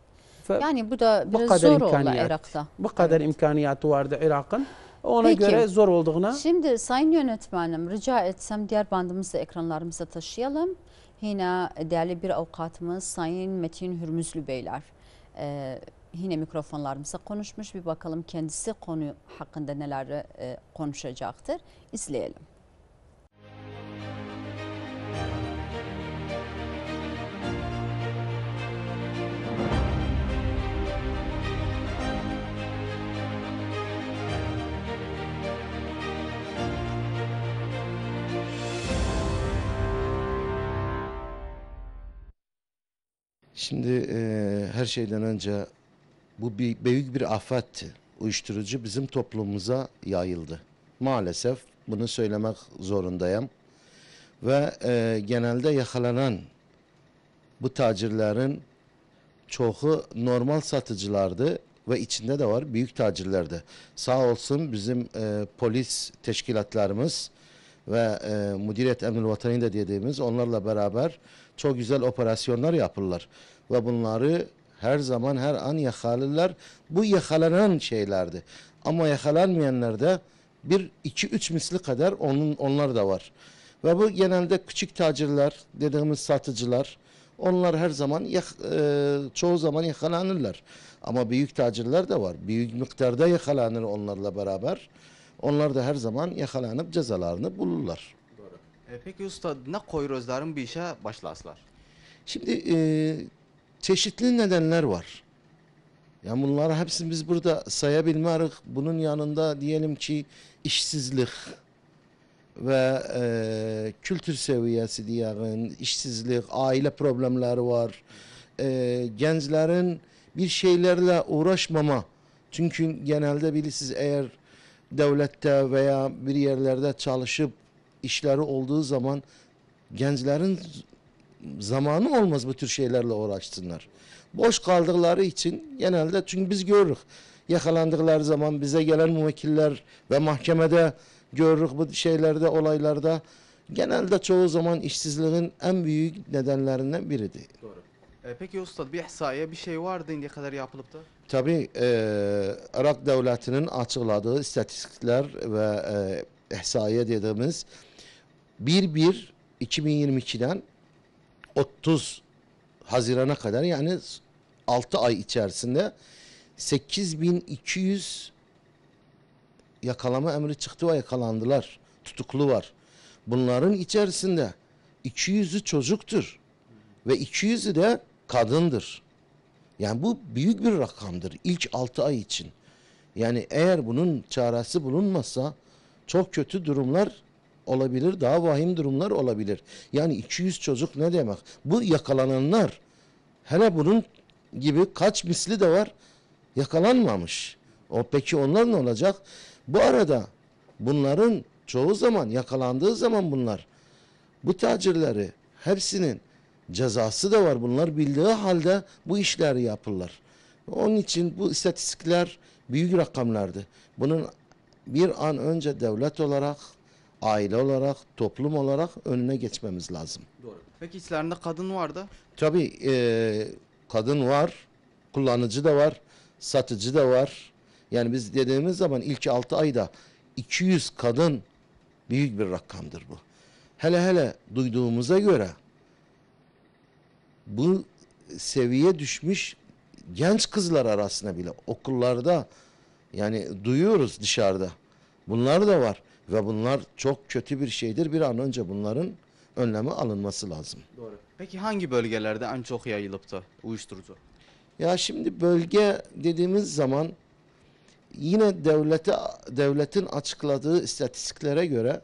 Yani bu da biraz bu kadar zor oldu Irak'ta. Bu kadar evet. imkaniyatı vardı Irak'ın. Ona Peki, göre zor olduğuna. Şimdi sayın yönetmenim rica etsem diğer bandımızı ekranlarımıza taşıyalım. Yine değerli bir avukatımız Sayın Metin Hürmüzlü Beyler. Ee, yine mikrofonlarımıza konuşmuş. Bir bakalım kendisi konu hakkında neler e, konuşacaktır. İzleyelim. Şimdi e, her şeyden önce bu bir, büyük bir afetti. Uyuşturucu bizim toplumumuza yayıldı. Maalesef bunu söylemek zorundayım. Ve e, genelde yakalanan bu tacirlerin çoğu normal satıcılardı ve içinde de var büyük tacirlerde. Sağ olsun bizim e, polis teşkilatlarımız ve e, müdüriyet emnil vatanı da dediğimiz onlarla beraber çok güzel operasyonlar yapırlar. Ve bunları her zaman her an yakalırlar. Bu yakalanan şeylerdi. Ama yakalanmayanlar da bir iki üç misli kadar onun onlar da var. Ve bu genelde küçük tacirler dediğimiz satıcılar onlar her zaman yak, e, çoğu zaman yakalanırlar. Ama büyük tacirler de var. Büyük miktarda yakalanır onlarla beraber. Onlar da her zaman yakalanıp cezalarını bulurlar. E, peki usta ne koyuruzların bir işe başlaslar? Şimdi e, çeşitli nedenler var. Yani bunları hepsini biz burada sayabilmeyiz. Bunun yanında diyelim ki işsizlik ve e, kültür seviyesi diyelim, işsizlik, aile problemleri var. E, gençlerin bir şeylerle uğraşmama. Çünkü genelde bilirsiniz eğer devlette veya bir yerlerde çalışıp işleri olduğu zaman gençlerin zamanı olmaz bu tür şeylerle uğraşsınlar. Boş kaldıkları için genelde çünkü biz görürük. Yakalandıkları zaman bize gelen müvekkiller ve mahkemede görürük bu şeylerde, olaylarda. Genelde çoğu zaman işsizliğin en büyük nedenlerinden biridir. Doğru. E, peki Ustad bir ihsaiye bir şey vardı indiye kadar yapılıp da? Tabii e, Irak devletinin açıkladığı istatistikler ve e, ihsaiye dediğimiz 1-1 2022'den 30 Haziran'a kadar yani 6 ay içerisinde 8200 yakalama emri çıktı ve yakalandılar. Tutuklu var. Bunların içerisinde 200'ü çocuktur ve 200'ü de kadındır. Yani bu büyük bir rakamdır ilk 6 ay için. Yani eğer bunun çaresi bulunmasa çok kötü durumlar olabilir, daha vahim durumlar olabilir. Yani 200 çocuk ne demek? Bu yakalananlar. Hele bunun gibi kaç misli de var yakalanmamış. O peki onlar ne olacak? Bu arada bunların çoğu zaman yakalandığı zaman bunlar bu tacirleri hepsinin cezası da var. Bunlar bildiği halde bu işler yapırlar. Onun için bu istatistikler büyük rakamlardı. Bunun bir an önce devlet olarak aile olarak, toplum olarak önüne geçmemiz lazım. Doğru. Peki içlerinde kadın var da? Tabii e, kadın var, kullanıcı da var, satıcı da var. Yani biz dediğimiz zaman ilk 6 ayda 200 kadın büyük bir rakamdır bu. Hele hele duyduğumuza göre bu seviye düşmüş genç kızlar arasında bile okullarda yani duyuyoruz dışarıda. Bunlar da var. Ve bunlar çok kötü bir şeydir. Bir an önce bunların önlemi alınması lazım. Doğru. Peki hangi bölgelerde en çok yayılıp yayılıptı uyuşturucu? Ya şimdi bölge dediğimiz zaman yine devlete devletin açıkladığı istatistiklere göre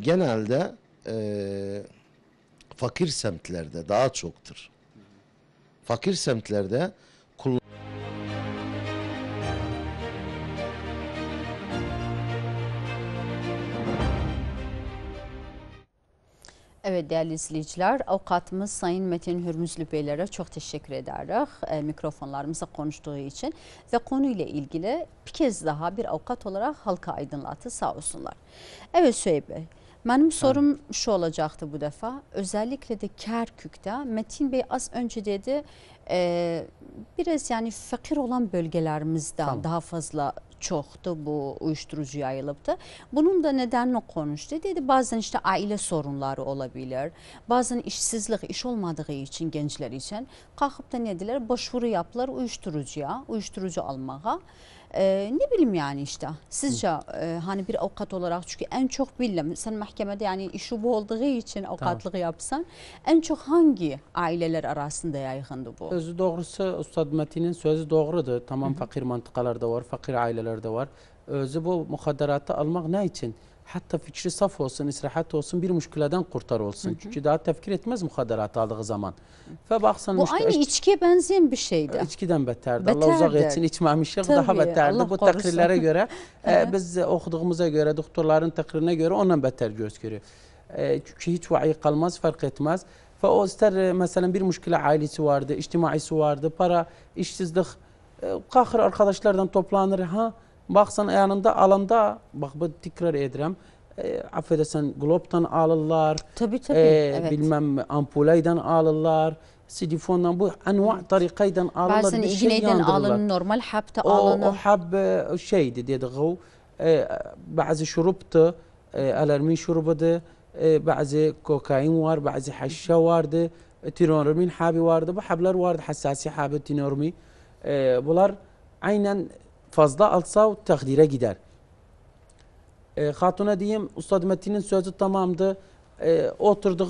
genelde e, fakir semtlerde daha çoktur. Fakir semtlerde ve değerli izleyiciler, avukatımız Sayın Metin Hürmüzlü Beylere çok teşekkür ederek e, mikrofonlarımıza konuştuğu için ve konuyla ilgili bir kez daha bir avukat olarak halka aydınlattı sağ olsunlar. Evet Süheyb Bey, benim sorum Hı. şu olacaktı bu defa, özellikle de Kərkükdə Metin Bey az önce dedi, e, biraz yani fəqir olan bölgelerimizden Hı. daha fazla çoktu bu uyuşturucu yayılıbdı. Bunun da nedenini konuştu. Dedi bazen işte aile sorunları olabilir. Bazen işsizlik, iş olmadığı için gençler için kalkıp da ne dediler? Başvuru yaptılar uyuşturucuya, uyuşturucu almaya. Ee, ne bileyim yani işte. Sizce e, hani bir avukat olarak çünkü en çok bilmem sen mahkemede yani işi bu olduğu için avukatlık yapsan en çok hangi aileler arasında yaygındı bu? Sözü doğrusu Ustad Metin'in sözü doğrudur. Tamam Hı -hı. fakir mantıkalarda var, fakir aileler de var. Özü bu mukadderatı almak ne için? hatta fikri saf olsun, istirahat olsun bir müşküleden kurtar olsun. Hı hı. Çünkü daha tefkir etmez muhadarat aldığı zaman. Ve baksan Bu aynı içkiye benzeyen bir şeydi. E, içkiden beterdi. beterdi. Allah uzak etsin içmemişik daha beterdi. Allah Bu korusun. takrirlere göre *laughs* e, biz okuduğumuza göre doktorların takrine göre ondan beter göz görüyor. E, çünkü hiç vahiy kalmaz fark etmez. Ve o ister e, mesela bir müşküle ailesi vardı, içtimaisi vardı, para, işsizlik. E, kalkır arkadaşlardan toplanır. Ha baxsan ayanında alanda bax bu tekrar edirəm. E, affedersen Glob'dan alırlar. Tabii tabii. E, evet. Bilmem ampuleyden alırlar. Sidifondan bu anva tariqaydan alırlar. Bazen iğneyden alın, normal hapta alın. O, o hap şeydi dedi gov. E, bazı şuruptu. E, alermin şurubudu. E, bazı kokain var, bazı haşşa vardı. Tinormin habi vardı. Bu haplar vardı. Hassasi habi tinormi. bunlar aynen fazla alsa takdire gider. E, hatuna diyeyim Ustad Metin'in sözü tamamdı. E, oturduğu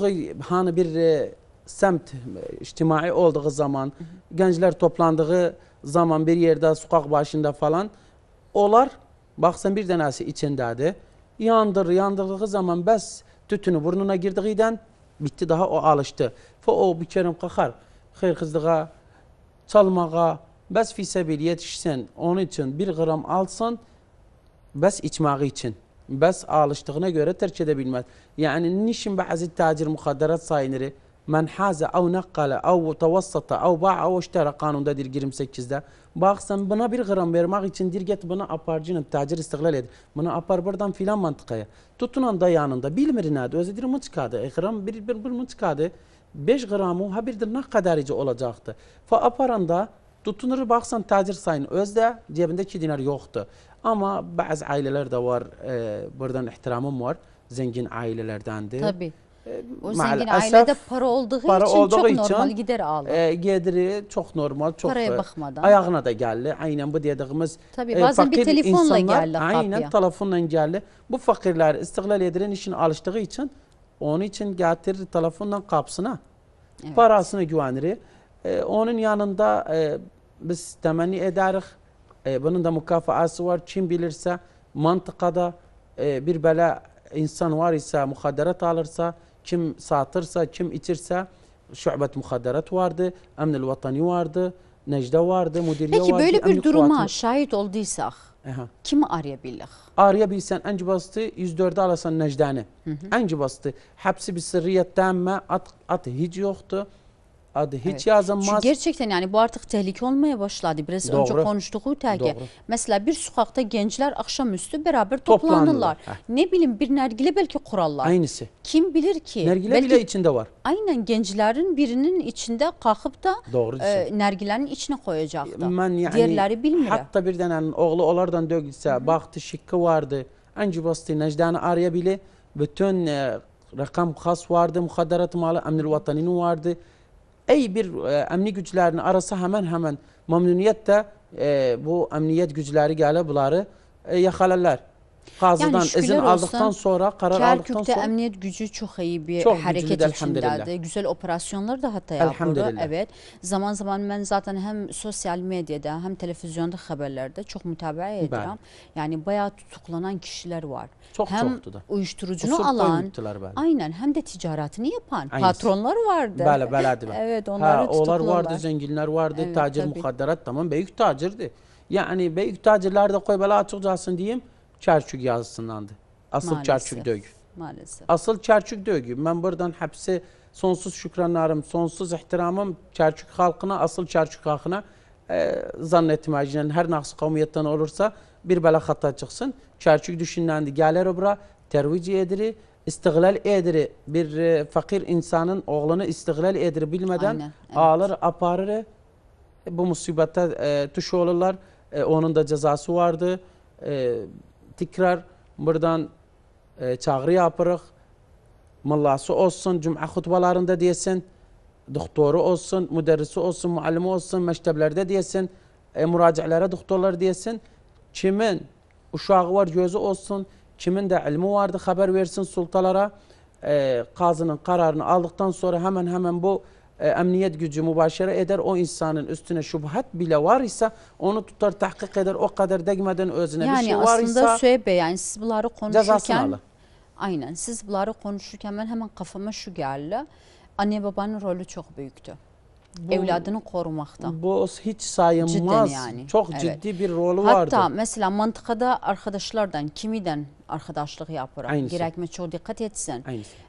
hani bir e, semt içtimai olduğu zaman hı hı. gençler toplandığı zaman bir yerde sokak başında falan olar baksan bir denesi içindeydi. Yandır yandırdığı zaman bes tütünü burnuna girdiğinden bitti daha o alıştı. Fe o bir kerim kakar. Hayır kızdığa, çalmağa, Bəs fisəbil yetişsən, onun için bir gram alsan, bəs içmağı için. Bəs alıştığına göre tərk edə bilməz. nişin bazı tacir müxaddarat sayınırı? Mən hazə, əv nəqqələ, əv təvassata, əv ba'a, əv iştərə qanundadır 28-də. Bax, sən buna bir gram vermək için dir, get buna aparcının tacir istiqlal edir. Bunu apar buradan filan mantıqaya. Tutunan da yanında, bilmir nədir, özüdür mıçqadı, iqram e, bir, bir, bir mıçqadı. 5 gramı ha birdir nə qədəricə olacaqdı. Fa aparanda, Tutunuru baksan tacir sayın özde cebinde 2 dinar yoktu. Ama bazı aileler de var. E, buradan ihtiramım var. Zengin ailelerdendi. Tabii. E, o zengin ailede para olduğu para için olduğu çok için, normal gider alır. E, geliri çok normal. Çok, Paraya e, bakmadan. Ayağına da geldi. Aynen bu dediğimiz Tabii, e, bazen bir telefonla geldi. Aynen kapıya. telefonla geldi. Bu fakirler istiklal edilen işin alıştığı için onun için getirir telefondan kapsına. Evet. Parasına güvenir. E, onun yanında e, biz temenni ederiz. E, bunun da mukafaası var. Kim bilirse mantıkada e, bir bela insan var ise muhadderat alırsa, kim satırsa, kim içirse şubet muhadderat vardı, emnil vatani vardı, necde vardı, müdiriye Peki, vardı. Peki böyle bir duruma kuvveti... şahit olduysak Aha. kimi arayabilir? Arayabilsen en basitı 104'e alasan necdeni. En basitı. Hepsi bir sırriyet tamme at, at hiç yoktu adı hiç evet. yazılmaz. Çünkü gerçekten yani bu artık tehlike olmaya başladı. Biraz Doğru. önce konuştuk tehlike. Doğru. Mesela bir sokakta gençler akşamüstü beraber toplanırlar. Ne bileyim bir nergile belki kurallar. Aynısı. Kim bilir ki? Nergile belki, bile içinde var. Aynen gençlerin birinin içinde kalkıp da Doğru e, nergilerin içine koyacak da. yani, Diğerleri bilmiyor. Hatta bir denen hani oğlu onlardan dökülse baktı şıkkı vardı. Anca bastı Necdan'ı arayabili. Bütün e, rakam kas vardı, muhadarat malı, emnil vataninin vardı. Ey bir e, əmni güclərini arasa həmən-həmən məmnuniyyətlə e, bu əmniyyət gücləri gələ bunları e, yaxalarlar. Qazidan yani izin aldıktan sonra, qərar aldıqdan sonra emniyet gücü çok iyi bir çox hərəkət içindədir. Güzel operasyonlar da hatta yapıldı. Evet. Zaman zaman ben zaten hem sosyal medyada hem televizyonda haberlerde çok mütabiə edirəm. Bəli. Yəni bayağı tutuklanan kişiler var. Çok hem çoktu da. uyuşturucunu Usul alan, aynen hem de ticaretini yapan Aynısı. patronlar vardı. bela bəlidir. evet, onları ha, onlar vardı, zenginler vardı, evet, tacir, tabii. mukadderat tamam, büyük tacirdi. Yani büyük tacirler de koy bela açıkçası diyeyim. Çarçuk yazısındandı. Asıl Maalesef. Çarçuk dögü. Maalesef. Asıl Çarçuk dögü. Ben buradan hepsi sonsuz şükranlarım, sonsuz ihtiramım Çarçuk halkına, asıl Çarçuk halkına e, zannettim acinen her nasıl kavmiyetten olursa bir bela hata çıksın. Çarçuk düşünlendi. Gelir bura tervici ediri, istiglal ediri. Bir e, fakir insanın oğlunu istiglal ediri bilmeden Aynen, evet. ağlar, aparır. E, bu musibete e, tuş olurlar. E, onun da cezası vardı. E, tekrar buradan e, çağrı yaparız. Mallası olsun, cuma hutbalarında diyesin, doktoru olsun, müderrisi olsun, muallimi olsun, meşteblerde diyesin, e, müracaatlara doktorlar diyesin. Kimin uşağı var gözü olsun, kimin de ilmi vardı haber versin sultalara. E, kazının kararını aldıktan sonra hemen hemen bu e, emniyet gücü mübaşere eder. O insanın üstüne şubhat bile var ise onu tutar tahkik eder. O kadar degmeden özüne yani bir şey var ise. Yani aslında Süheybe yani siz bunları konuşurken. Aynen siz bunları konuşurken ben hemen kafama şu geldi. Anne babanın rolü çok büyüktü bu, evladını korumakta. Bu hiç sayılmaz. yani. Çok evet. ciddi bir rolü Hatta vardı. Hatta mesela mantıkada arkadaşlardan kimiden arkadaşlık yapar. Gerekme çok dikkat etsen.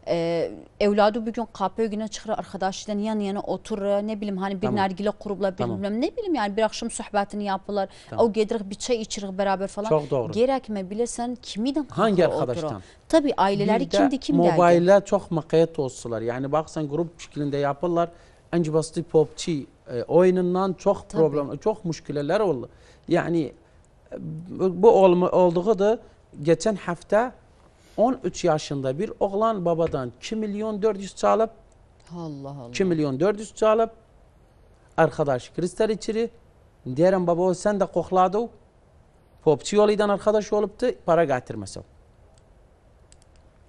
Ee, evladı bir gün kapı güne çıkır arkadaşlardan yan yana otur. Ne bileyim hani bir tamam. nergile kurubla tamam. bilmem ne bileyim yani bir akşam sohbetini yapırlar. Tamam. O gedirik bir çay içirik beraber falan. Çok doğru. Gerekme bilesen kimiden Hangi arkadaştan? Oturur. Tabii aileleri bir kimdi kim derdi. Mobayla çok makayet olsular. Yani baksan grup şeklinde yapırlar. انجي باستي بوبتشي oyunundan çok Tabii. problem, çok müşkilələr oldu. Yani e, bu olduğu da geçen hafta 13 yaşında bir oğlan babadan 2 milyon 400 çalıb. Allah Allah. 2 milyon 400 çalıb. Arkadaş kristal içeri Deyirəm baba o sən də qoxladı. Popçu yoluydan arkadaş olubdu. Para gətirməsə.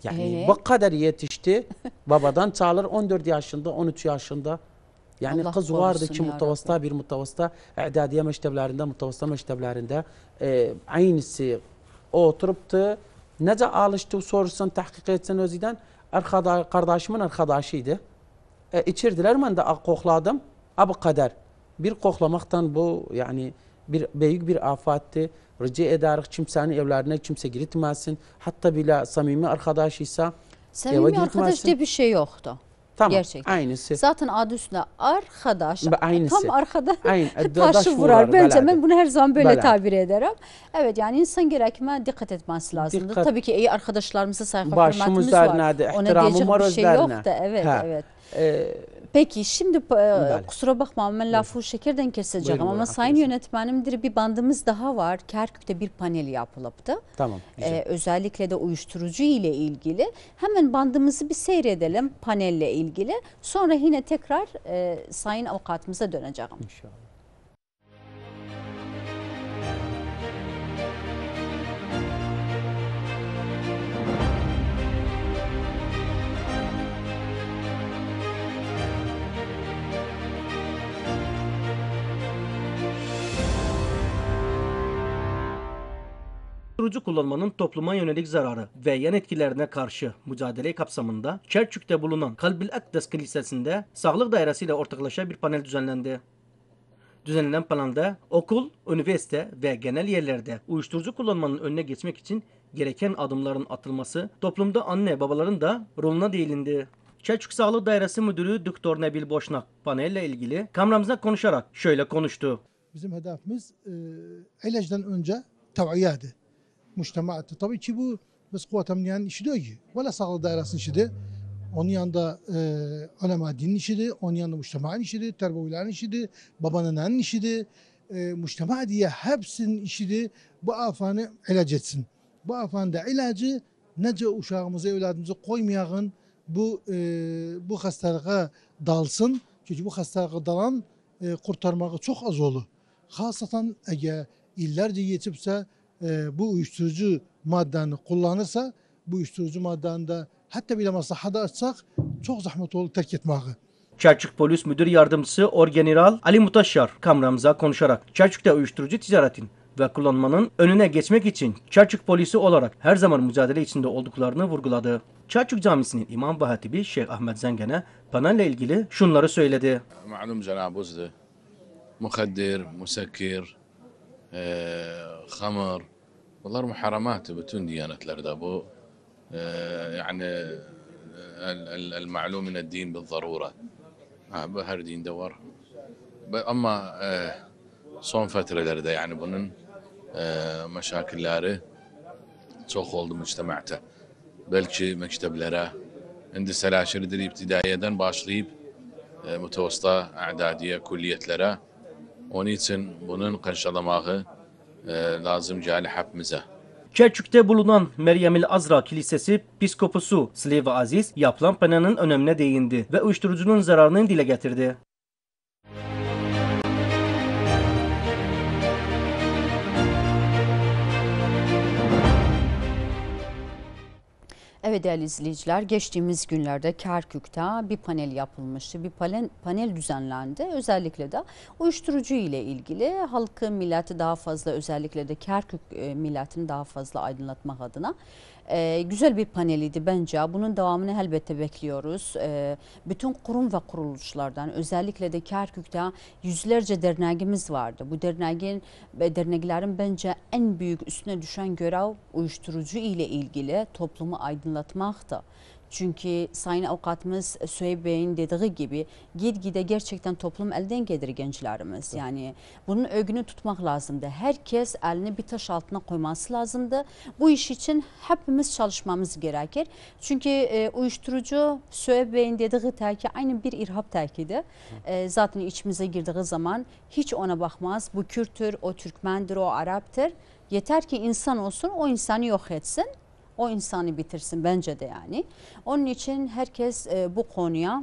Yani ee? bu kadar yetişti babadan çalır 14 yaşında, 13 yaşında. Yani Allah qız vardiki mutavasta bir mutavasta i'dadiye mekteplerinde, mutavasta mekteplerinde e, aynısı o oturuptu. Nece alıştı sorursan, tahkik etsen özüden arkada, kardeşimin arkadaşıydı. E, içirdiler ben de kokladım. Abi Kader, Bir koklamaktan bu yani bir büyük bir afattı. Rica ederek kimsenin evlerine kimse giritmesin. Hatta bile samimi arkadaşıysa Samimi arkadaş diye bir şey yoktu. Tamam. Gerçekten. Aynısı. Zaten adı üstüne arkadaş. Aynısı. Tam arkada Aynı, *laughs* e, taşı vurar. vurar. Bence ben bunu her zaman böyle belada. tabir ederim. Evet yani insan gerekme dikkat etmesi lazım Tabii ki iyi arkadaşlarımıza sayfa kurmatımız var. Başımız var. Ona diyecek bir şey yok da evet ha. evet. Ee, Peki şimdi e, kusura bakma ben lafı Buyurun. şekerden keseceğim Buyurun, ama sayın yönetmenimdir bir bandımız daha var. Kerkük'te bir panel yapılıptı. Tamam. Ee, özellikle de uyuşturucu ile ilgili. Hemen bandımızı bir seyredelim panelle ilgili. Sonra yine tekrar e, sayın avukatımıza döneceğim. İnşallah. Uyuşturucu kullanmanın topluma yönelik zararı ve yan etkilerine karşı mücadele kapsamında Kerçük'te bulunan Kalbil Akdes Kilisesi'nde sağlık Dairesi ile ortaklaşa bir panel düzenlendi. Düzenlenen panelde okul, üniversite ve genel yerlerde uyuşturucu kullanmanın önüne geçmek için gereken adımların atılması, toplumda anne babaların da roluna değilindi. Çelçuk Sağlık Dairesi Müdürü Doktor Nebil Boşnak panelle ilgili kamramızda konuşarak şöyle konuştu. Bizim hedefimiz e, ilacdan önce taviyeydi muştemaatı. Tabii ki bu biz kuvvet emniyenin işi değil ki. Vela sağlık dairesinin işi de. Onun yanında e, ulema dinin işidir, onun yanında müştemaın işidir, terbiyevilerin işidir, babaannenin işidir. E, müştema diye hepsinin işidir. Bu afanı ilaç etsin. Bu da ilacı nece uşağımızı, evladımızı koymayalım. Bu e, bu hastalığa dalsın. Çünkü bu hastalığa dalan e, kurtarmağı çok az olur. Hasatan eğer illerce yetipse e, bu uyuşturucu maddeni kullanırsa bu uyuşturucu maddeni de hatta bile masahada açsak çok zahmet olur terk etmeyi. Çerçük Polis Müdür Yardımcısı Orgeneral Ali Mutaşar kamramıza konuşarak Çerçük'te uyuşturucu ticaretin ve kullanmanın önüne geçmek için Çerçük polisi olarak her zaman mücadele içinde olduklarını vurguladı. Çerçük Camisi'nin imam ve hatibi Şeyh Ahmet Zengen'e panelle ilgili şunları söyledi. Malum Cenab-ı Uzdi, mukaddir, musakkir, e, hamur, والله المحرمات بتون ديانة لردابو آه، يعني آه، المعلوم من الدين بالضرورة آه، بهر دين دور أما صون فترة لردا يعني بنن مشاكل لاره تخوض مجتمعته بلشي مكتب لرا عند سلاشر دري ابتدائيا باشليب متوسطة أعدادية كلية لرا ونيتن بنن قنشة ماخه e, lazım cali hapmize. Çerçük'te bulunan Meryem Azra Kilisesi Piskopusu Sleva Aziz yapılan planın önemine değindi ve uyuşturucunun zararını dile getirdi. Evet değerli izleyiciler geçtiğimiz günlerde Kerkük'te bir panel yapılmıştı. Bir panel, düzenlendi. Özellikle de uyuşturucu ile ilgili halkı milleti daha fazla özellikle de Kerkük e, milletini daha fazla aydınlatmak adına e, güzel bir paneliydi bence. Bunun devamını elbette bekliyoruz. E, bütün kurum ve kuruluşlardan özellikle de Kerkük'te yüzlerce derneğimiz vardı. Bu derneğin derneklerin bence en büyük üstüne düşen görev uyuşturucu ile ilgili toplumu aydınlatmaktı. Çünkü Sayın Avukatımız Süheyb Bey'in dediği gibi gitgide gerçekten toplum elden gelir gençlerimiz. Evet. Yani bunun ögünü tutmak lazımdı. Herkes elini bir taş altına koyması lazımdı. Bu iş için hepimiz çalışmamız gerekir. Çünkü e, uyuşturucu Süheyb Bey'in dediği terki aynı bir irhab terkidi. E, zaten içimize girdiği zaman hiç ona bakmaz. Bu Kürttür, o Türkmendir, o Arap'tır. Yeter ki insan olsun, o insanı yok etsin. O insanı bitirsin bence de yani. Onun için herkes e, bu konuya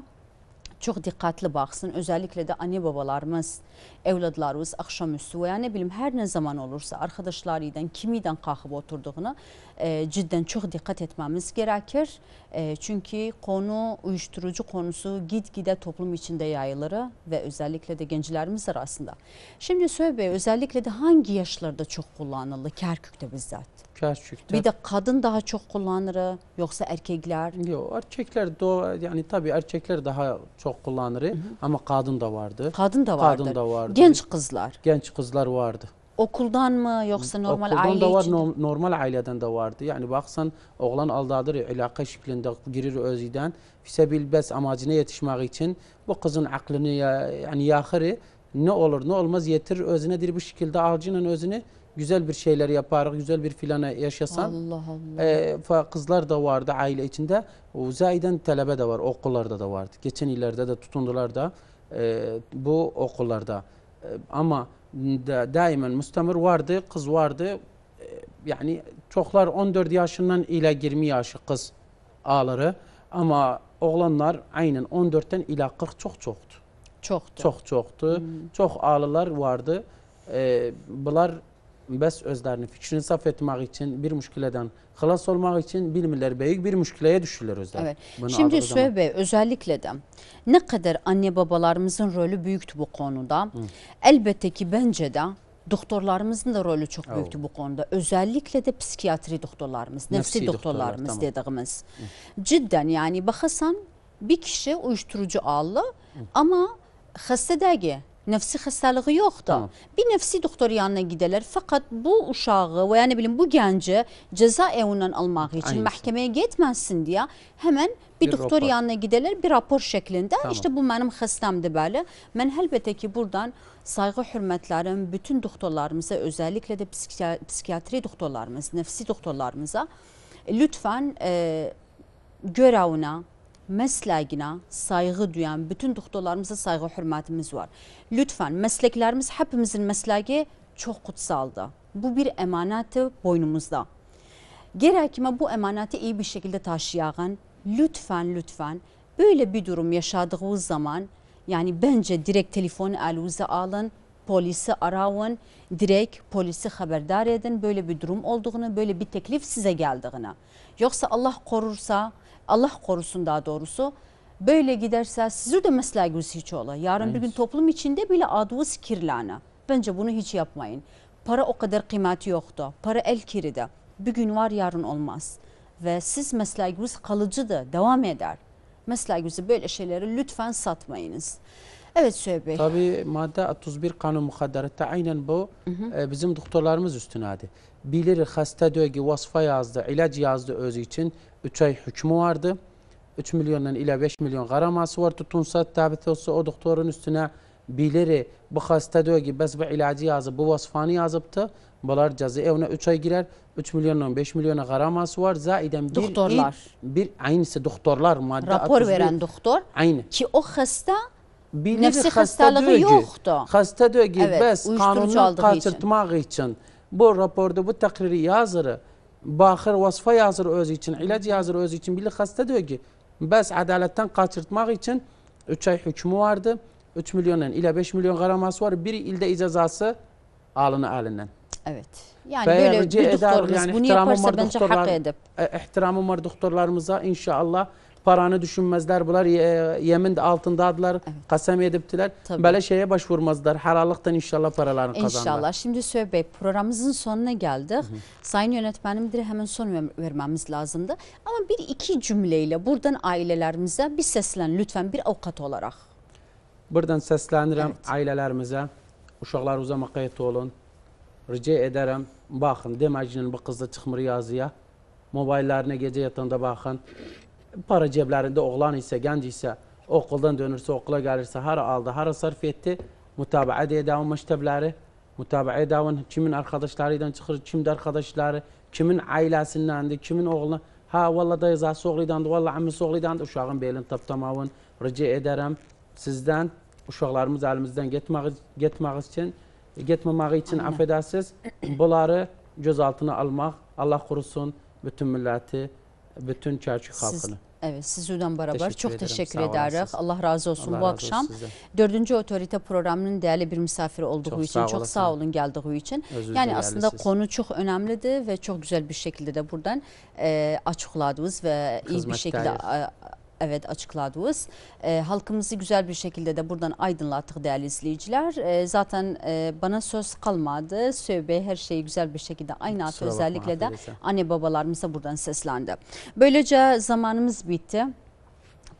çok dikkatli baksın. Özellikle de anne babalarımız evladlarımız akşamüstü veya ne bileyim her ne zaman olursa arkadaşlarıyla kimiden kalkıp oturduğuna e, cidden çok dikkat etmemiz gerekir. E, çünkü konu uyuşturucu konusu gitgide toplum içinde yayılır ve özellikle de gençlerimiz arasında. Şimdi Söğbe özellikle de hangi yaşlarda çok kullanılır Kerkük'te bizzat? Kerkük'te. Bir de kadın daha çok kullanır yoksa erkekler? Yok erkekler doğa yani tabii erkekler daha çok kullanır ama kadın da vardı. Kadın da vardı. Kadın da vardı. Genç kızlar. Genç kızlar vardı. Okuldan mı yoksa normal Okuldan aile da var, içinde? normal aileden de vardı. Yani baksan oğlan aldadır, ilaka şeklinde girir özüden. Fisebil bes amacına yetişmek için bu kızın aklını ya, yani yakırı ne olur ne olmaz yetir özünedir bu şekilde avcının özünü güzel bir şeyler yaparak güzel bir filana yaşasan. Allah Allah. E, kızlar da vardı aile içinde. Uzaydan talebe de var okullarda da vardı. Geçen illerde de tutundular da e, bu okullarda. Ee, ama da, daimen mustamir vardı, kız vardı. Ee, yani çoklar 14 yaşından ile 20 yaşı kız ağları ama oğlanlar aynen 14'ten ila 40 çok çoktu. Çoktu. Çok çoktu. Hmm. Çok ağlılar vardı. Ee, bunlar bəs özlerini, fikrini saf etmək üçün, bir müşkilədən xilas olmaq için bilmirlər, büyük bir müşkiləyə düşürlər özləri. Evet. Şimdi Süheyb Bey özellikle de ne kadar anne babalarımızın rolü büyüktü bu konuda. Hı. Elbette ki bence de doktorlarımızın da rolü çok büyüktü bu konuda. Özellikle de psikiyatri doktorlarımız, nefsi, nefsi doktorlarımız doktorlar, dediğimiz. Hı. Cidden yani bakasan bir kişi uyuşturucu aldı Hı. ama hastadagi Nəfsi xəstəliyi yoxdur. Tamam. Bir nəfsi doktor yanına gedələr. Fəqət bu uşağı və ya nə bilim bu gənci cəza evindən almaq üçün Aynısı. məhkəməyə getməsin deyə həmən bir, bir doktor rapor. yanına gedələr bir rapor şəklində. Tamam. İşte bu mənim xəstəmdir bəli. Mən həlbəttə ki burdan sayğı hörmətlərim bütün doktorlarımıza, özəlliklə də psikiyatri, psikiyatri doktorlarımız, nəfsi doktorlarımıza lütfən e, görəvinə mesleğine saygı duyan bütün doktorlarımıza saygı hürmetimiz var. Lütfen mesleklerimiz hepimizin mesleği çok kutsaldı. Bu bir emaneti boynumuzda. Gerekime bu emaneti iyi bir şekilde taşıyan lütfen lütfen böyle bir durum yaşadığınız zaman yani bence direkt telefon elinize alın, polisi arayın, direkt polisi haberdar edin böyle bir durum olduğunu, böyle bir teklif size geldiğini. Yoksa Allah korursa Allah korusun daha doğrusu böyle giderse sizi de mesela gürsü hiç ola. Yarın evet. bir gün toplum içinde bile adınız kirlana. Bence bunu hiç yapmayın. Para o kadar kıymeti yoktu. Para el kiride. Bir gün var yarın olmaz. Ve siz mesela kalıcı da devam eder. Mesela gürsü böyle şeyleri lütfen satmayınız. Evet Süheyb Bey. Tabii madde 31 kanun mukadderette aynen bu hı hı. E, bizim doktorlarımız üstünadı. Bilir hasta diyor ki vasfa yazdı, ilaç yazdı özü için. 3 ay hükmü vardı. 3 milyondan ila 5 milyon qaraması var tutunsa tabit olsa o doktorun üstüne bileri bu hasta diyor ki biz bu ilacı yazıp bu vasfanı yazıptı. Bunlar cazı evine 3 ay girer. 3 milyondan 5 milyona qaraması var. Zaiden bir doktorlar. Il, bir aynısı doktorlar madde rapor veren doktor. Aynı. Ki o hasta Bilir nefsi hastalığı diyor ki, yoktu. Hasta diyor ki evet, biz kanunu kaçırtmak için. için bu raporda bu takriri yazırı baxir vasfa yozir o'zi uchun iloj yozir o'zi uchun bilhasta deydi biz adolatdan qochirtmoq uchun uch oy ay bor vardı, uch milliondan ila besh milyon g'aramasi bor bir ilde icazası alını alinan evet yani böyle bir doktorumuz yani bunu yaparsa bence hak edip. E, ehtiramım var doktorlarımıza inşallah Paranı düşünmezler. Bunlar yemin altındadılar. Evet. Kasem ediptiler. Tabii. Böyle şeye başvurmazlar. Helalıktan inşallah paralarını kazanırlar. İnşallah. Şimdi Söğüt Bey programımızın sonuna geldik. Hı hı. Sayın yönetmenim direkt hemen son vermemiz lazımdı. Ama bir iki cümleyle buradan ailelerimize bir seslen lütfen bir avukat olarak. Buradan seslenirim evet. ailelerimize. Uşaqlarınıza maqayət olun. Rica edərəm, baxın, deməcinin bu qızı çıxmır yazıya. Mobillerine gecə yatanda baxın. Para cəblərində oğlan isə, gənc isə, okuldan dönürsə, okula gəlirsə, hara aldı, hara sərf etdi, mütabiət edəvən məktəbləri, mütabiə edəvən kimin arkadaşları ilə çıxır, kimdə arkadaşları, kimin ailəsindəndir, kimin oğluna, ha, valla dayızası oğluydandır, valla əmisi oğluydandır, uşağın belini tapdamavın, rica edərəm sizdən, uşaqlarımız əlimizdən getmək üçün, getməmək üçün affedəsiz, bunları gözaltına almaq, Allah qurusun bütün milləti, bütün çarşı halkını. Evet siz beraber barabar, çok ederim. teşekkür ederim. Allah razı olsun Allah bu razı akşam. Olsun Dördüncü otorite programının değerli bir misafir olduğu çok için sağ çok sağ olun geldiği için. Özür yani aslında siz. konu çok önemliydi ve çok güzel bir şekilde de buradan e, açıkladınız ve Kızmak iyi bir şekilde evet açıkladınız. E, halkımızı güzel bir şekilde de buradan aydınlattık değerli izleyiciler. E, zaten e, bana söz kalmadı. Söbe her şeyi güzel bir şekilde aynı attı. Özellikle de anne babalarımıza buradan seslendi. Böylece zamanımız bitti.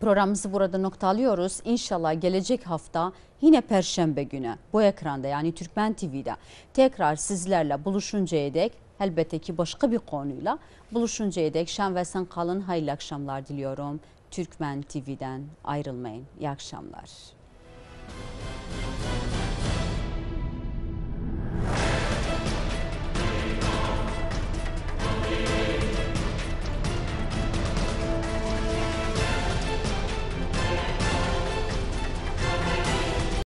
Programımızı burada noktalıyoruz. İnşallah gelecek hafta yine Perşembe günü bu ekranda yani Türkmen TV'de tekrar sizlerle buluşuncaya dek elbette ki başka bir konuyla buluşuncaya dek şen ve sen kalın hayırlı akşamlar diliyorum. Türkmen TV'den ayrılmayın. İyi akşamlar.